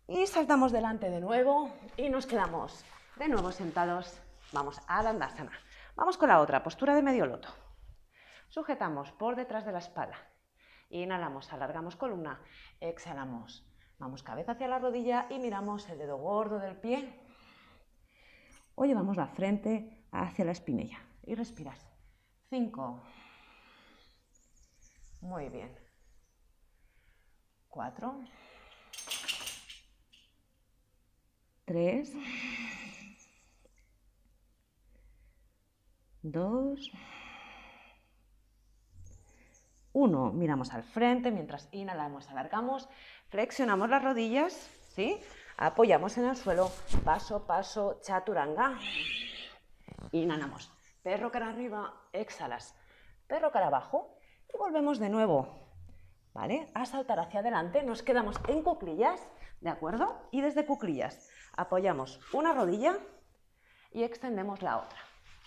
Y saltamos delante de nuevo y nos quedamos de nuevo sentados. Vamos a andázana. Vamos con la otra, postura de medio loto. Sujetamos por detrás de la espalda. Inhalamos, alargamos columna, exhalamos Vamos cabeza hacia la rodilla y miramos el dedo gordo del pie. O llevamos la frente hacia la espinilla y respirar Cinco. Muy bien. Cuatro. Tres. Dos. Uno. Miramos al frente mientras inhalamos, alargamos. Flexionamos las rodillas, ¿sí? Apoyamos en el suelo, paso, paso, chaturanga. Inhalamos. Perro cara arriba, exhalas. Perro cara abajo y volvemos de nuevo. ¿Vale? A saltar hacia adelante, nos quedamos en cuclillas, ¿de acuerdo? Y desde cuclillas apoyamos una rodilla y extendemos la otra,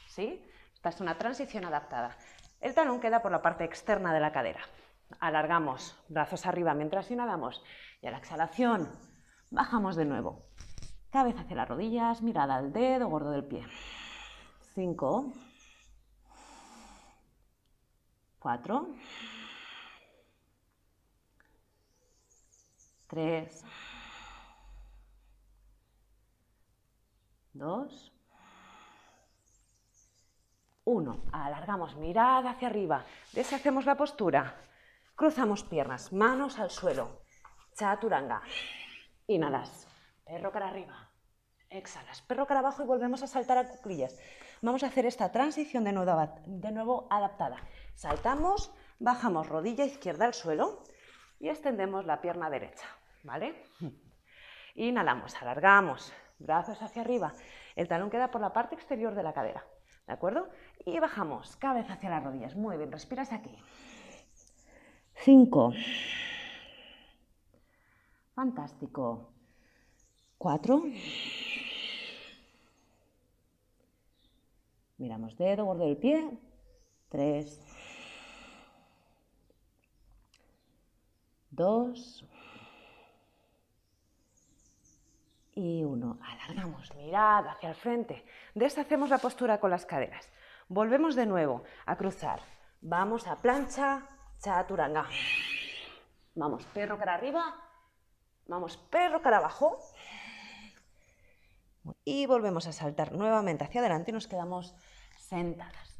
¿sí? Esta es una transición adaptada. El talón queda por la parte externa de la cadera. Alargamos, brazos arriba mientras inhalamos y a la exhalación bajamos de nuevo. Cabeza hacia las rodillas, mirada al dedo gordo del pie. 5, 4, 3, 2, 1. Alargamos, mirada hacia arriba, deshacemos la postura. Cruzamos piernas, manos al suelo. Chaturanga. Inhalas. Perro cara arriba. Exhalas. Perro cara abajo y volvemos a saltar a cuclillas. Vamos a hacer esta transición de nuevo, de nuevo adaptada. Saltamos, bajamos rodilla izquierda al suelo y extendemos la pierna derecha. ¿Vale? Inhalamos, alargamos, brazos hacia arriba. El talón queda por la parte exterior de la cadera. ¿De acuerdo? Y bajamos, cabeza hacia las rodillas. Muy bien, respiras aquí. 5. Fantástico. 4. Miramos dedo, gordo del pie. 3. 2. Y 1. Alargamos, mirad hacia el frente. Deshacemos la postura con las caderas. Volvemos de nuevo a cruzar. Vamos a plancha, Chaturanga. Vamos, perro cara arriba. Vamos, perro cara abajo. Y volvemos a saltar nuevamente hacia adelante y nos quedamos sentadas.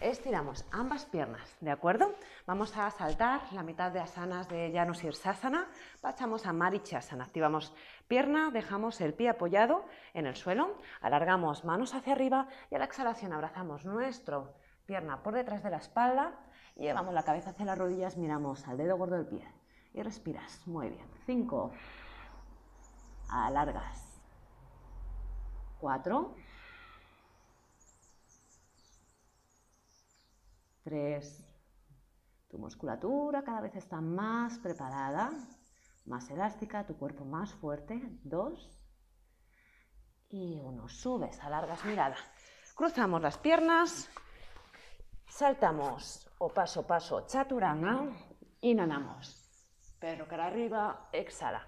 Estiramos ambas piernas, ¿de acuerdo? Vamos a saltar la mitad de asanas de Janus Sasana, Pasamos a Marichasana. Activamos pierna, dejamos el pie apoyado en el suelo, alargamos manos hacia arriba y a la exhalación abrazamos nuestro pierna por detrás de la espalda, Llevamos la cabeza hacia las rodillas, miramos al dedo gordo del pie y respiras. Muy bien. 5. Alargas. Cuatro. Tres. Tu musculatura cada vez está más preparada, más elástica, tu cuerpo más fuerte. Dos. Y uno. Subes, alargas mirada. Cruzamos las piernas. Saltamos o paso paso chaturanga, inhalamos, perro cara arriba, exhala,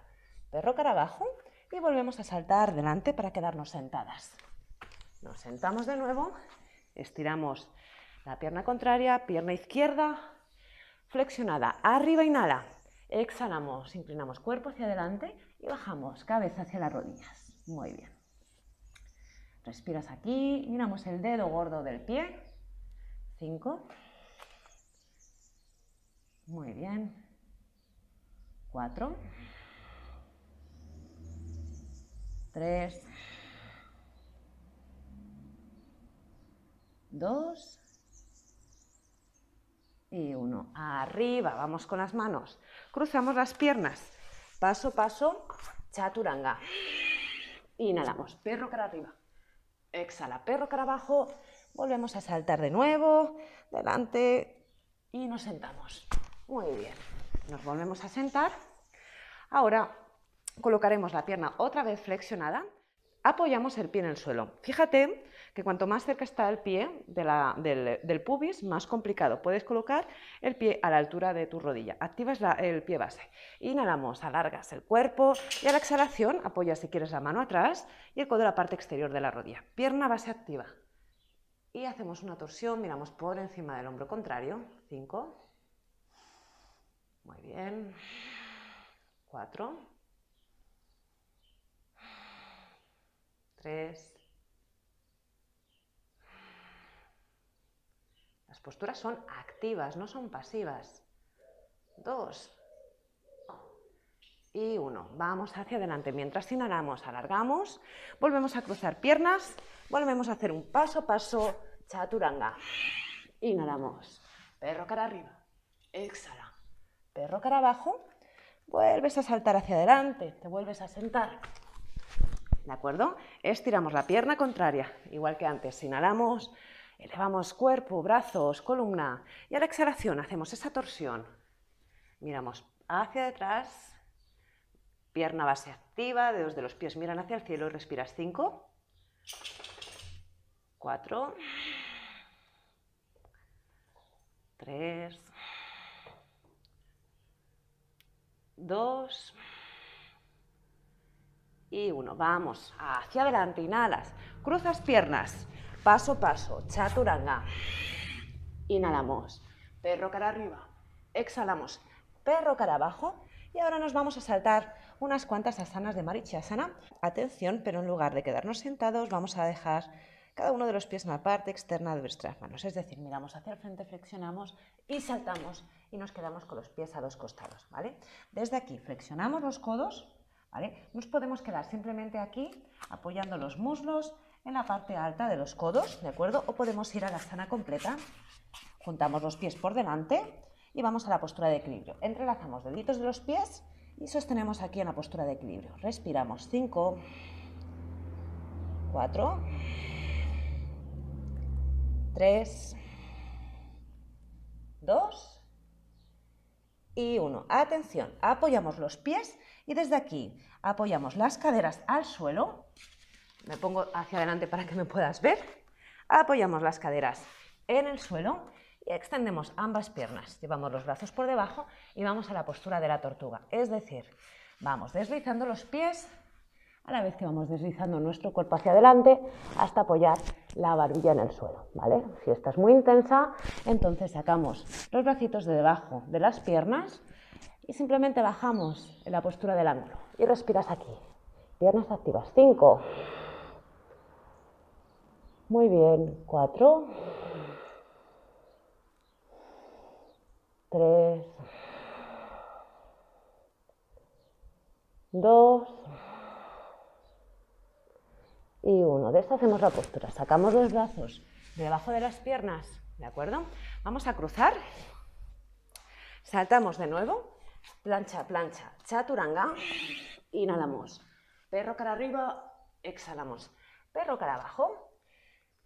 perro cara abajo y volvemos a saltar delante para quedarnos sentadas. Nos sentamos de nuevo, estiramos la pierna contraria, pierna izquierda, flexionada, arriba inhala, exhalamos, inclinamos cuerpo hacia adelante y bajamos cabeza hacia las rodillas. Muy bien. Respiras aquí, miramos el dedo gordo del pie, 5. Muy bien. 4. 3. 2. Y uno. Arriba. Vamos con las manos. Cruzamos las piernas. Paso, paso. Chaturanga. Inhalamos. Perro cara arriba. Exhala. Perro cara abajo. Volvemos a saltar de nuevo, delante y nos sentamos. Muy bien, nos volvemos a sentar. Ahora colocaremos la pierna otra vez flexionada, apoyamos el pie en el suelo. Fíjate que cuanto más cerca está el pie del, pubis, más complicado. Puedes colocar el pie a la altura de tu rodilla. Activas el pie base. Inhalamos, alargas el cuerpo y a la exhalación apoyas si quieres la mano atrás y el codo a la parte exterior de la rodilla. Pierna base activa y hacemos una torsión, miramos por encima del hombro contrario, 5, muy bien, 4, 3, las posturas son activas, no son pasivas, dos y uno. Vamos hacia adelante. Mientras inhalamos, alargamos, volvemos a cruzar piernas, volvemos a hacer un paso a paso chaturanga. Inhalamos, perro cara arriba, exhala, perro cara abajo, vuelves a saltar hacia adelante, te vuelves a sentar. ¿De acuerdo? Estiramos la pierna contraria, igual que antes. Inhalamos, elevamos cuerpo, brazos, columna y a la exhalación hacemos esa torsión. Miramos hacia detrás, Pierna base activa, dedos de los pies miran hacia el cielo y respiras 5, 4, 3, 2 y 1. Vamos, hacia adelante, inhalas, cruzas piernas, paso a paso, chaturanga. Inhalamos, perro cara arriba, exhalamos, perro cara abajo y ahora nos vamos a saltar unas cuantas asanas de Marichasana. Atención, pero en lugar de quedarnos sentados, vamos a dejar cada uno de los pies en la parte externa de nuestras manos. Es decir, miramos hacia el frente, flexionamos y saltamos y nos quedamos con los pies a dos costados, ¿vale? Desde aquí flexionamos los codos, ¿vale? Nos podemos quedar simplemente aquí apoyando los muslos en la parte alta de los codos, ¿de acuerdo? O podemos ir a la asana completa. Juntamos los pies por delante y vamos a la postura de equilibrio. Entrelazamos deditos de los pies y sostenemos aquí en la postura de equilibrio. Respiramos 5, 4, 3, 2 y 1. Atención, apoyamos los pies y desde aquí apoyamos las caderas al suelo. Me pongo hacia adelante para que me puedas ver. Apoyamos las caderas en el suelo y extendemos ambas piernas. Llevamos los brazos por debajo y vamos a la postura de la tortuga. Es decir, vamos deslizando los pies a la vez que vamos deslizando nuestro cuerpo hacia adelante hasta apoyar la barbilla en el suelo, ¿vale? Si esta es muy intensa, entonces sacamos los bracitos de debajo de las piernas y simplemente bajamos en la postura del ángulo y respiras aquí. Piernas activas. 5. Muy bien. Cuatro. Tres, dos, y uno. De esta hacemos la postura. Sacamos los brazos debajo de las piernas, ¿de acuerdo? Vamos a cruzar. Saltamos de nuevo. Plancha, plancha, chaturanga. Inhalamos. Perro cara arriba, exhalamos. Perro cara abajo.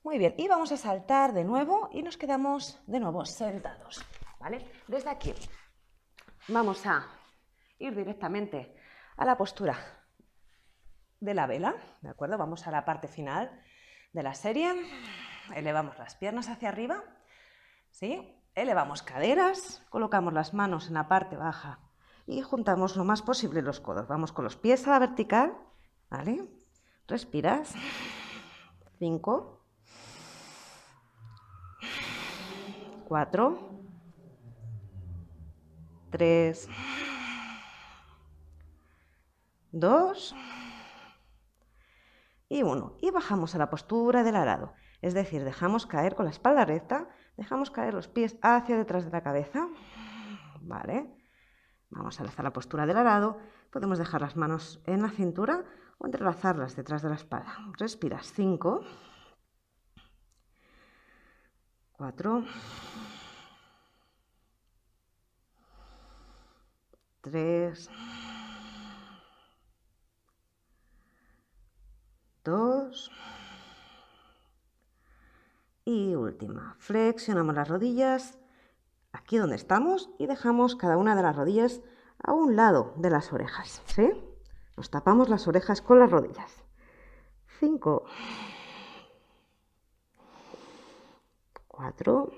Muy bien, y vamos a saltar de nuevo y nos quedamos de nuevo sentados. Desde aquí vamos a ir directamente a la postura de la vela, ¿de acuerdo? Vamos a la parte final de la serie, elevamos las piernas hacia arriba, ¿sí? Elevamos caderas, colocamos las manos en la parte baja y juntamos lo más posible los codos. Vamos con los pies a la vertical, ¿vale? Respiras. 5, 4, 3, 2 y 1. Y bajamos a la postura del arado, es decir, dejamos caer con la espalda recta, dejamos caer los pies hacia detrás de la cabeza, ¿vale? Vamos a alzar la postura del arado, podemos dejar las manos en la cintura o entrelazarlas detrás de la espalda. Respiras 5, 4, Tres. 2 y última. Flexionamos las rodillas aquí donde estamos y dejamos cada una de las rodillas a un lado de las orejas. Nos tapamos las orejas con las rodillas. Cinco. Cuatro.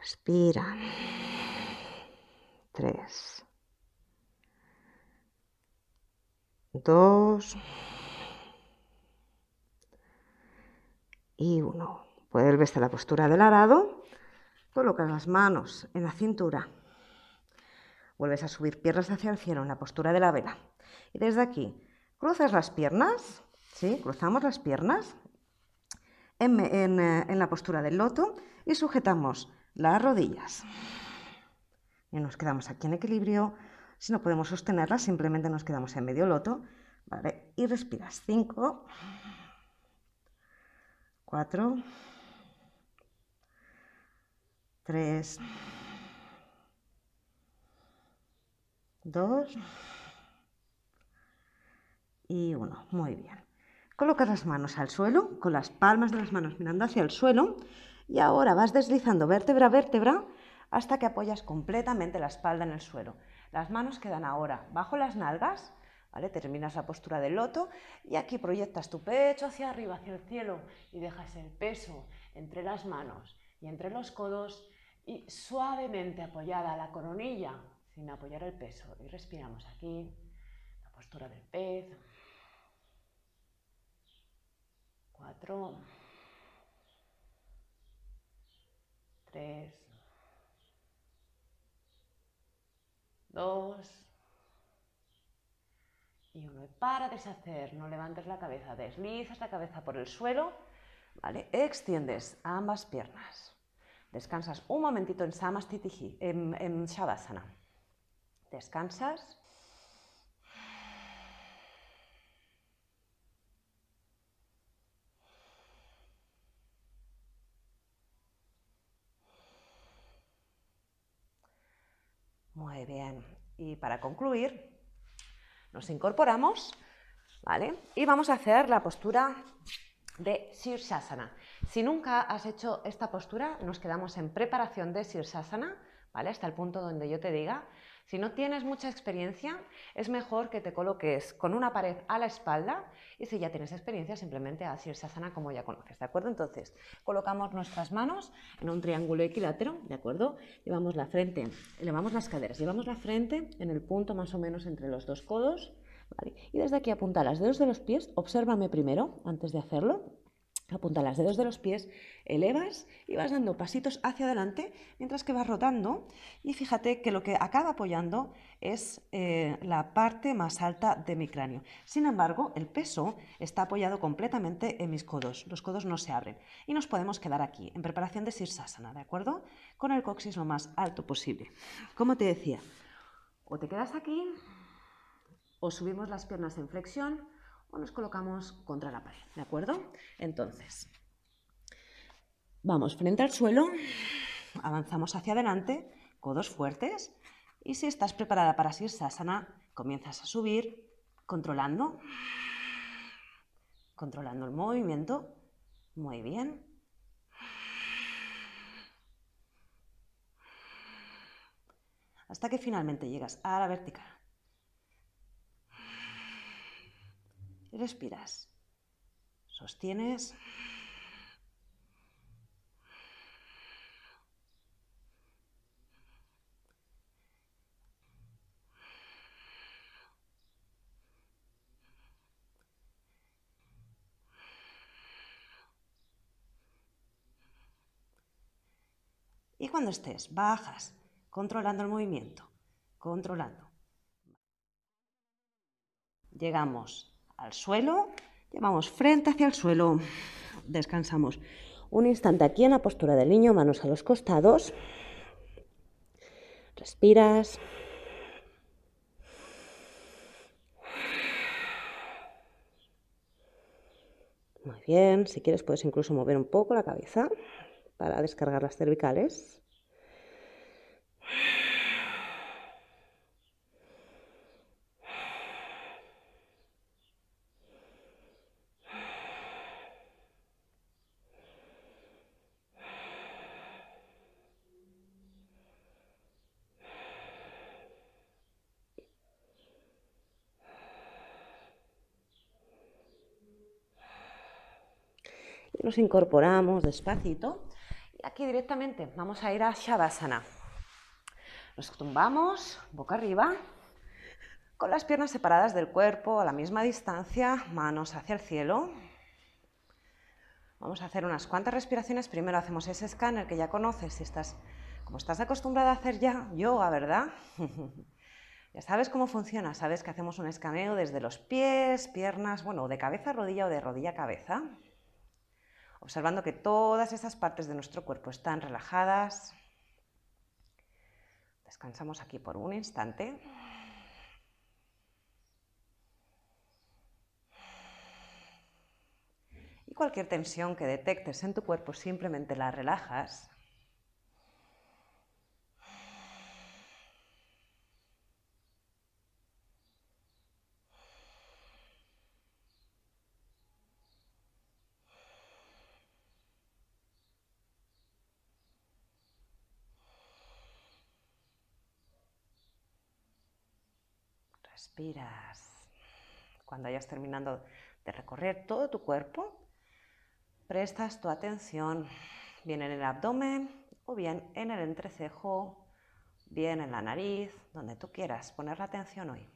Respira. Tres. Dos. Y uno. Vuelves a la postura del arado. Colocas las manos en la cintura. Vuelves a subir piernas hacia el cielo en la postura de la vela. Y desde aquí cruzas las piernas. ¿sí? Cruzamos las piernas en eh, la postura del loto y sujetamos las rodillas. Y nos quedamos aquí en equilibrio. Si no podemos sostenerlas, simplemente nos quedamos en medio loto. ¿vale? Y respiras. 5, 4, 3, 2 y 1. Muy bien. Colocas las manos al suelo, con las palmas de las manos mirando hacia el suelo. Y ahora vas deslizando vértebra a vértebra hasta que apoyas completamente la espalda en el suelo. Las manos quedan ahora bajo las nalgas, Terminas la postura del loto y aquí proyectas tu pecho hacia arriba, hacia el cielo y dejas el peso entre las manos y entre los codos y suavemente apoyada la coronilla sin apoyar el peso. Y respiramos aquí, la postura del pez. Cuatro. dos y uno. Para deshacer, no levantes la cabeza, deslizas la cabeza por el suelo, ¿vale? Extiendes ambas piernas. Descansas un momentito en Samastitihi, en, en Shavasana. Descansas Y para concluir, nos incorporamos, Y vamos a hacer la postura de Sirsasana. Si nunca has hecho esta postura, nos quedamos en preparación de Sirsasana ¿vale? Hasta el punto donde yo te diga. Si no tienes mucha experiencia, es mejor que te coloques con una pared a la espalda y si ya tienes experiencia, simplemente haz sana como ya conoces, ¿de acuerdo? Entonces, colocamos nuestras manos en un triángulo equilátero, ¿de acuerdo? Llevamos la frente, elevamos las caderas, llevamos la frente en el punto más o menos entre los dos codos, Y desde aquí apunta las dedos de los pies, obsérvame primero antes de hacerlo, Apunta las dedos de los pies, elevas y vas dando pasitos hacia adelante mientras que vas rotando. Y fíjate que lo que acaba apoyando es eh, la parte más alta de mi cráneo. Sin embargo, el peso está apoyado completamente en mis codos. Los codos no se abren. Y nos podemos quedar aquí, en preparación de Sirsasana, ¿de acuerdo? Con el coxis lo más alto posible. Como te decía, o te quedas aquí, o subimos las piernas en flexión, o nos colocamos contra la pared, ¿de acuerdo? Entonces, vamos frente al suelo, avanzamos hacia adelante, codos fuertes, y si estás preparada para Sirsasana, comienzas a subir controlando, controlando el movimiento, muy bien. Hasta que finalmente llegas a la vertical. respiras. Sostienes. Y cuando estés, bajas, controlando el movimiento, controlando. Llegamos al suelo, llevamos frente hacia el suelo, descansamos un instante aquí en la postura del niño, manos a los costados, respiras. Muy bien, si quieres puedes incluso mover un poco la cabeza para descargar las cervicales. incorporamos despacito. Y aquí directamente vamos a ir a Shavasana. Nos tumbamos boca arriba, con las piernas separadas del cuerpo a la misma distancia, manos hacia el cielo. Vamos a hacer unas cuantas respiraciones. Primero hacemos ese escáner que ya conoces, si estás, como estás acostumbrada a hacer ya yoga, ¿verdad? Ya sabes cómo funciona, sabes que hacemos un escaneo desde los pies, piernas, bueno, de cabeza a rodilla o de rodilla a cabeza observando que todas esas partes de nuestro cuerpo están relajadas. Descansamos aquí por un instante. Y cualquier tensión que detectes en tu cuerpo simplemente la relajas miras Cuando hayas terminado de recorrer todo tu cuerpo, prestas tu atención bien en el abdomen o bien en el entrecejo, bien en la nariz, donde tú quieras poner la atención hoy.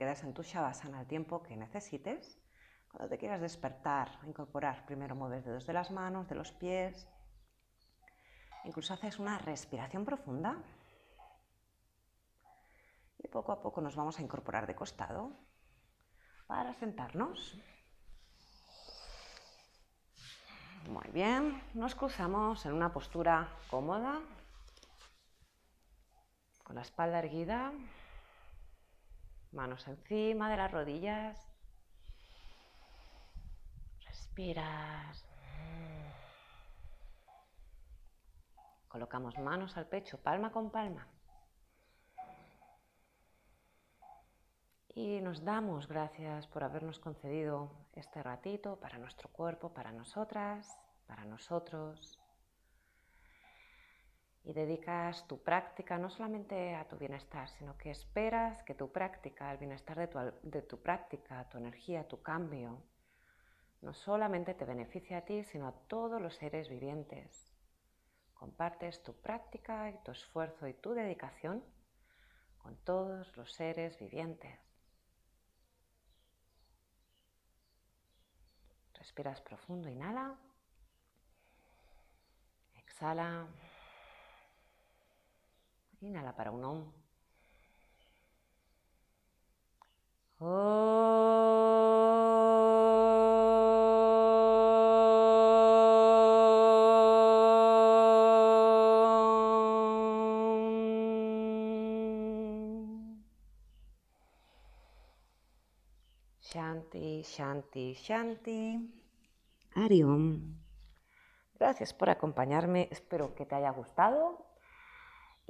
quedas en tu Shavasana el tiempo que necesites. Cuando te quieras despertar, incorporar, primero mueves dedos de las manos, de los pies. Incluso haces una respiración profunda. Y poco a poco nos vamos a incorporar de costado para sentarnos. Muy bien, nos cruzamos en una postura cómoda, con la espalda erguida, Manos encima de las rodillas. Respiras. Colocamos manos al pecho, palma con palma. Y nos damos gracias por habernos concedido este ratito para nuestro cuerpo, para nosotras, para nosotros y dedicas tu práctica no solamente a tu bienestar, sino que esperas que tu práctica, el bienestar de tu, práctica, tu energía, tu cambio, no solamente te beneficie a ti, sino a todos los seres vivientes. Compartes tu práctica y tu esfuerzo y tu dedicación con todos los seres vivientes. Respiras profundo, inhala. Exhala. Inhala para un om. Shanti, Shanti, Shanti. Arión. Gracias por acompañarme. Espero que te haya gustado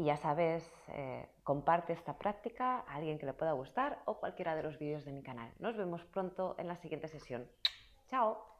y ya sabes, eh, comparte esta práctica a alguien que le pueda gustar o cualquiera de los vídeos de mi canal. Nos vemos pronto en la siguiente sesión. ¡Chao!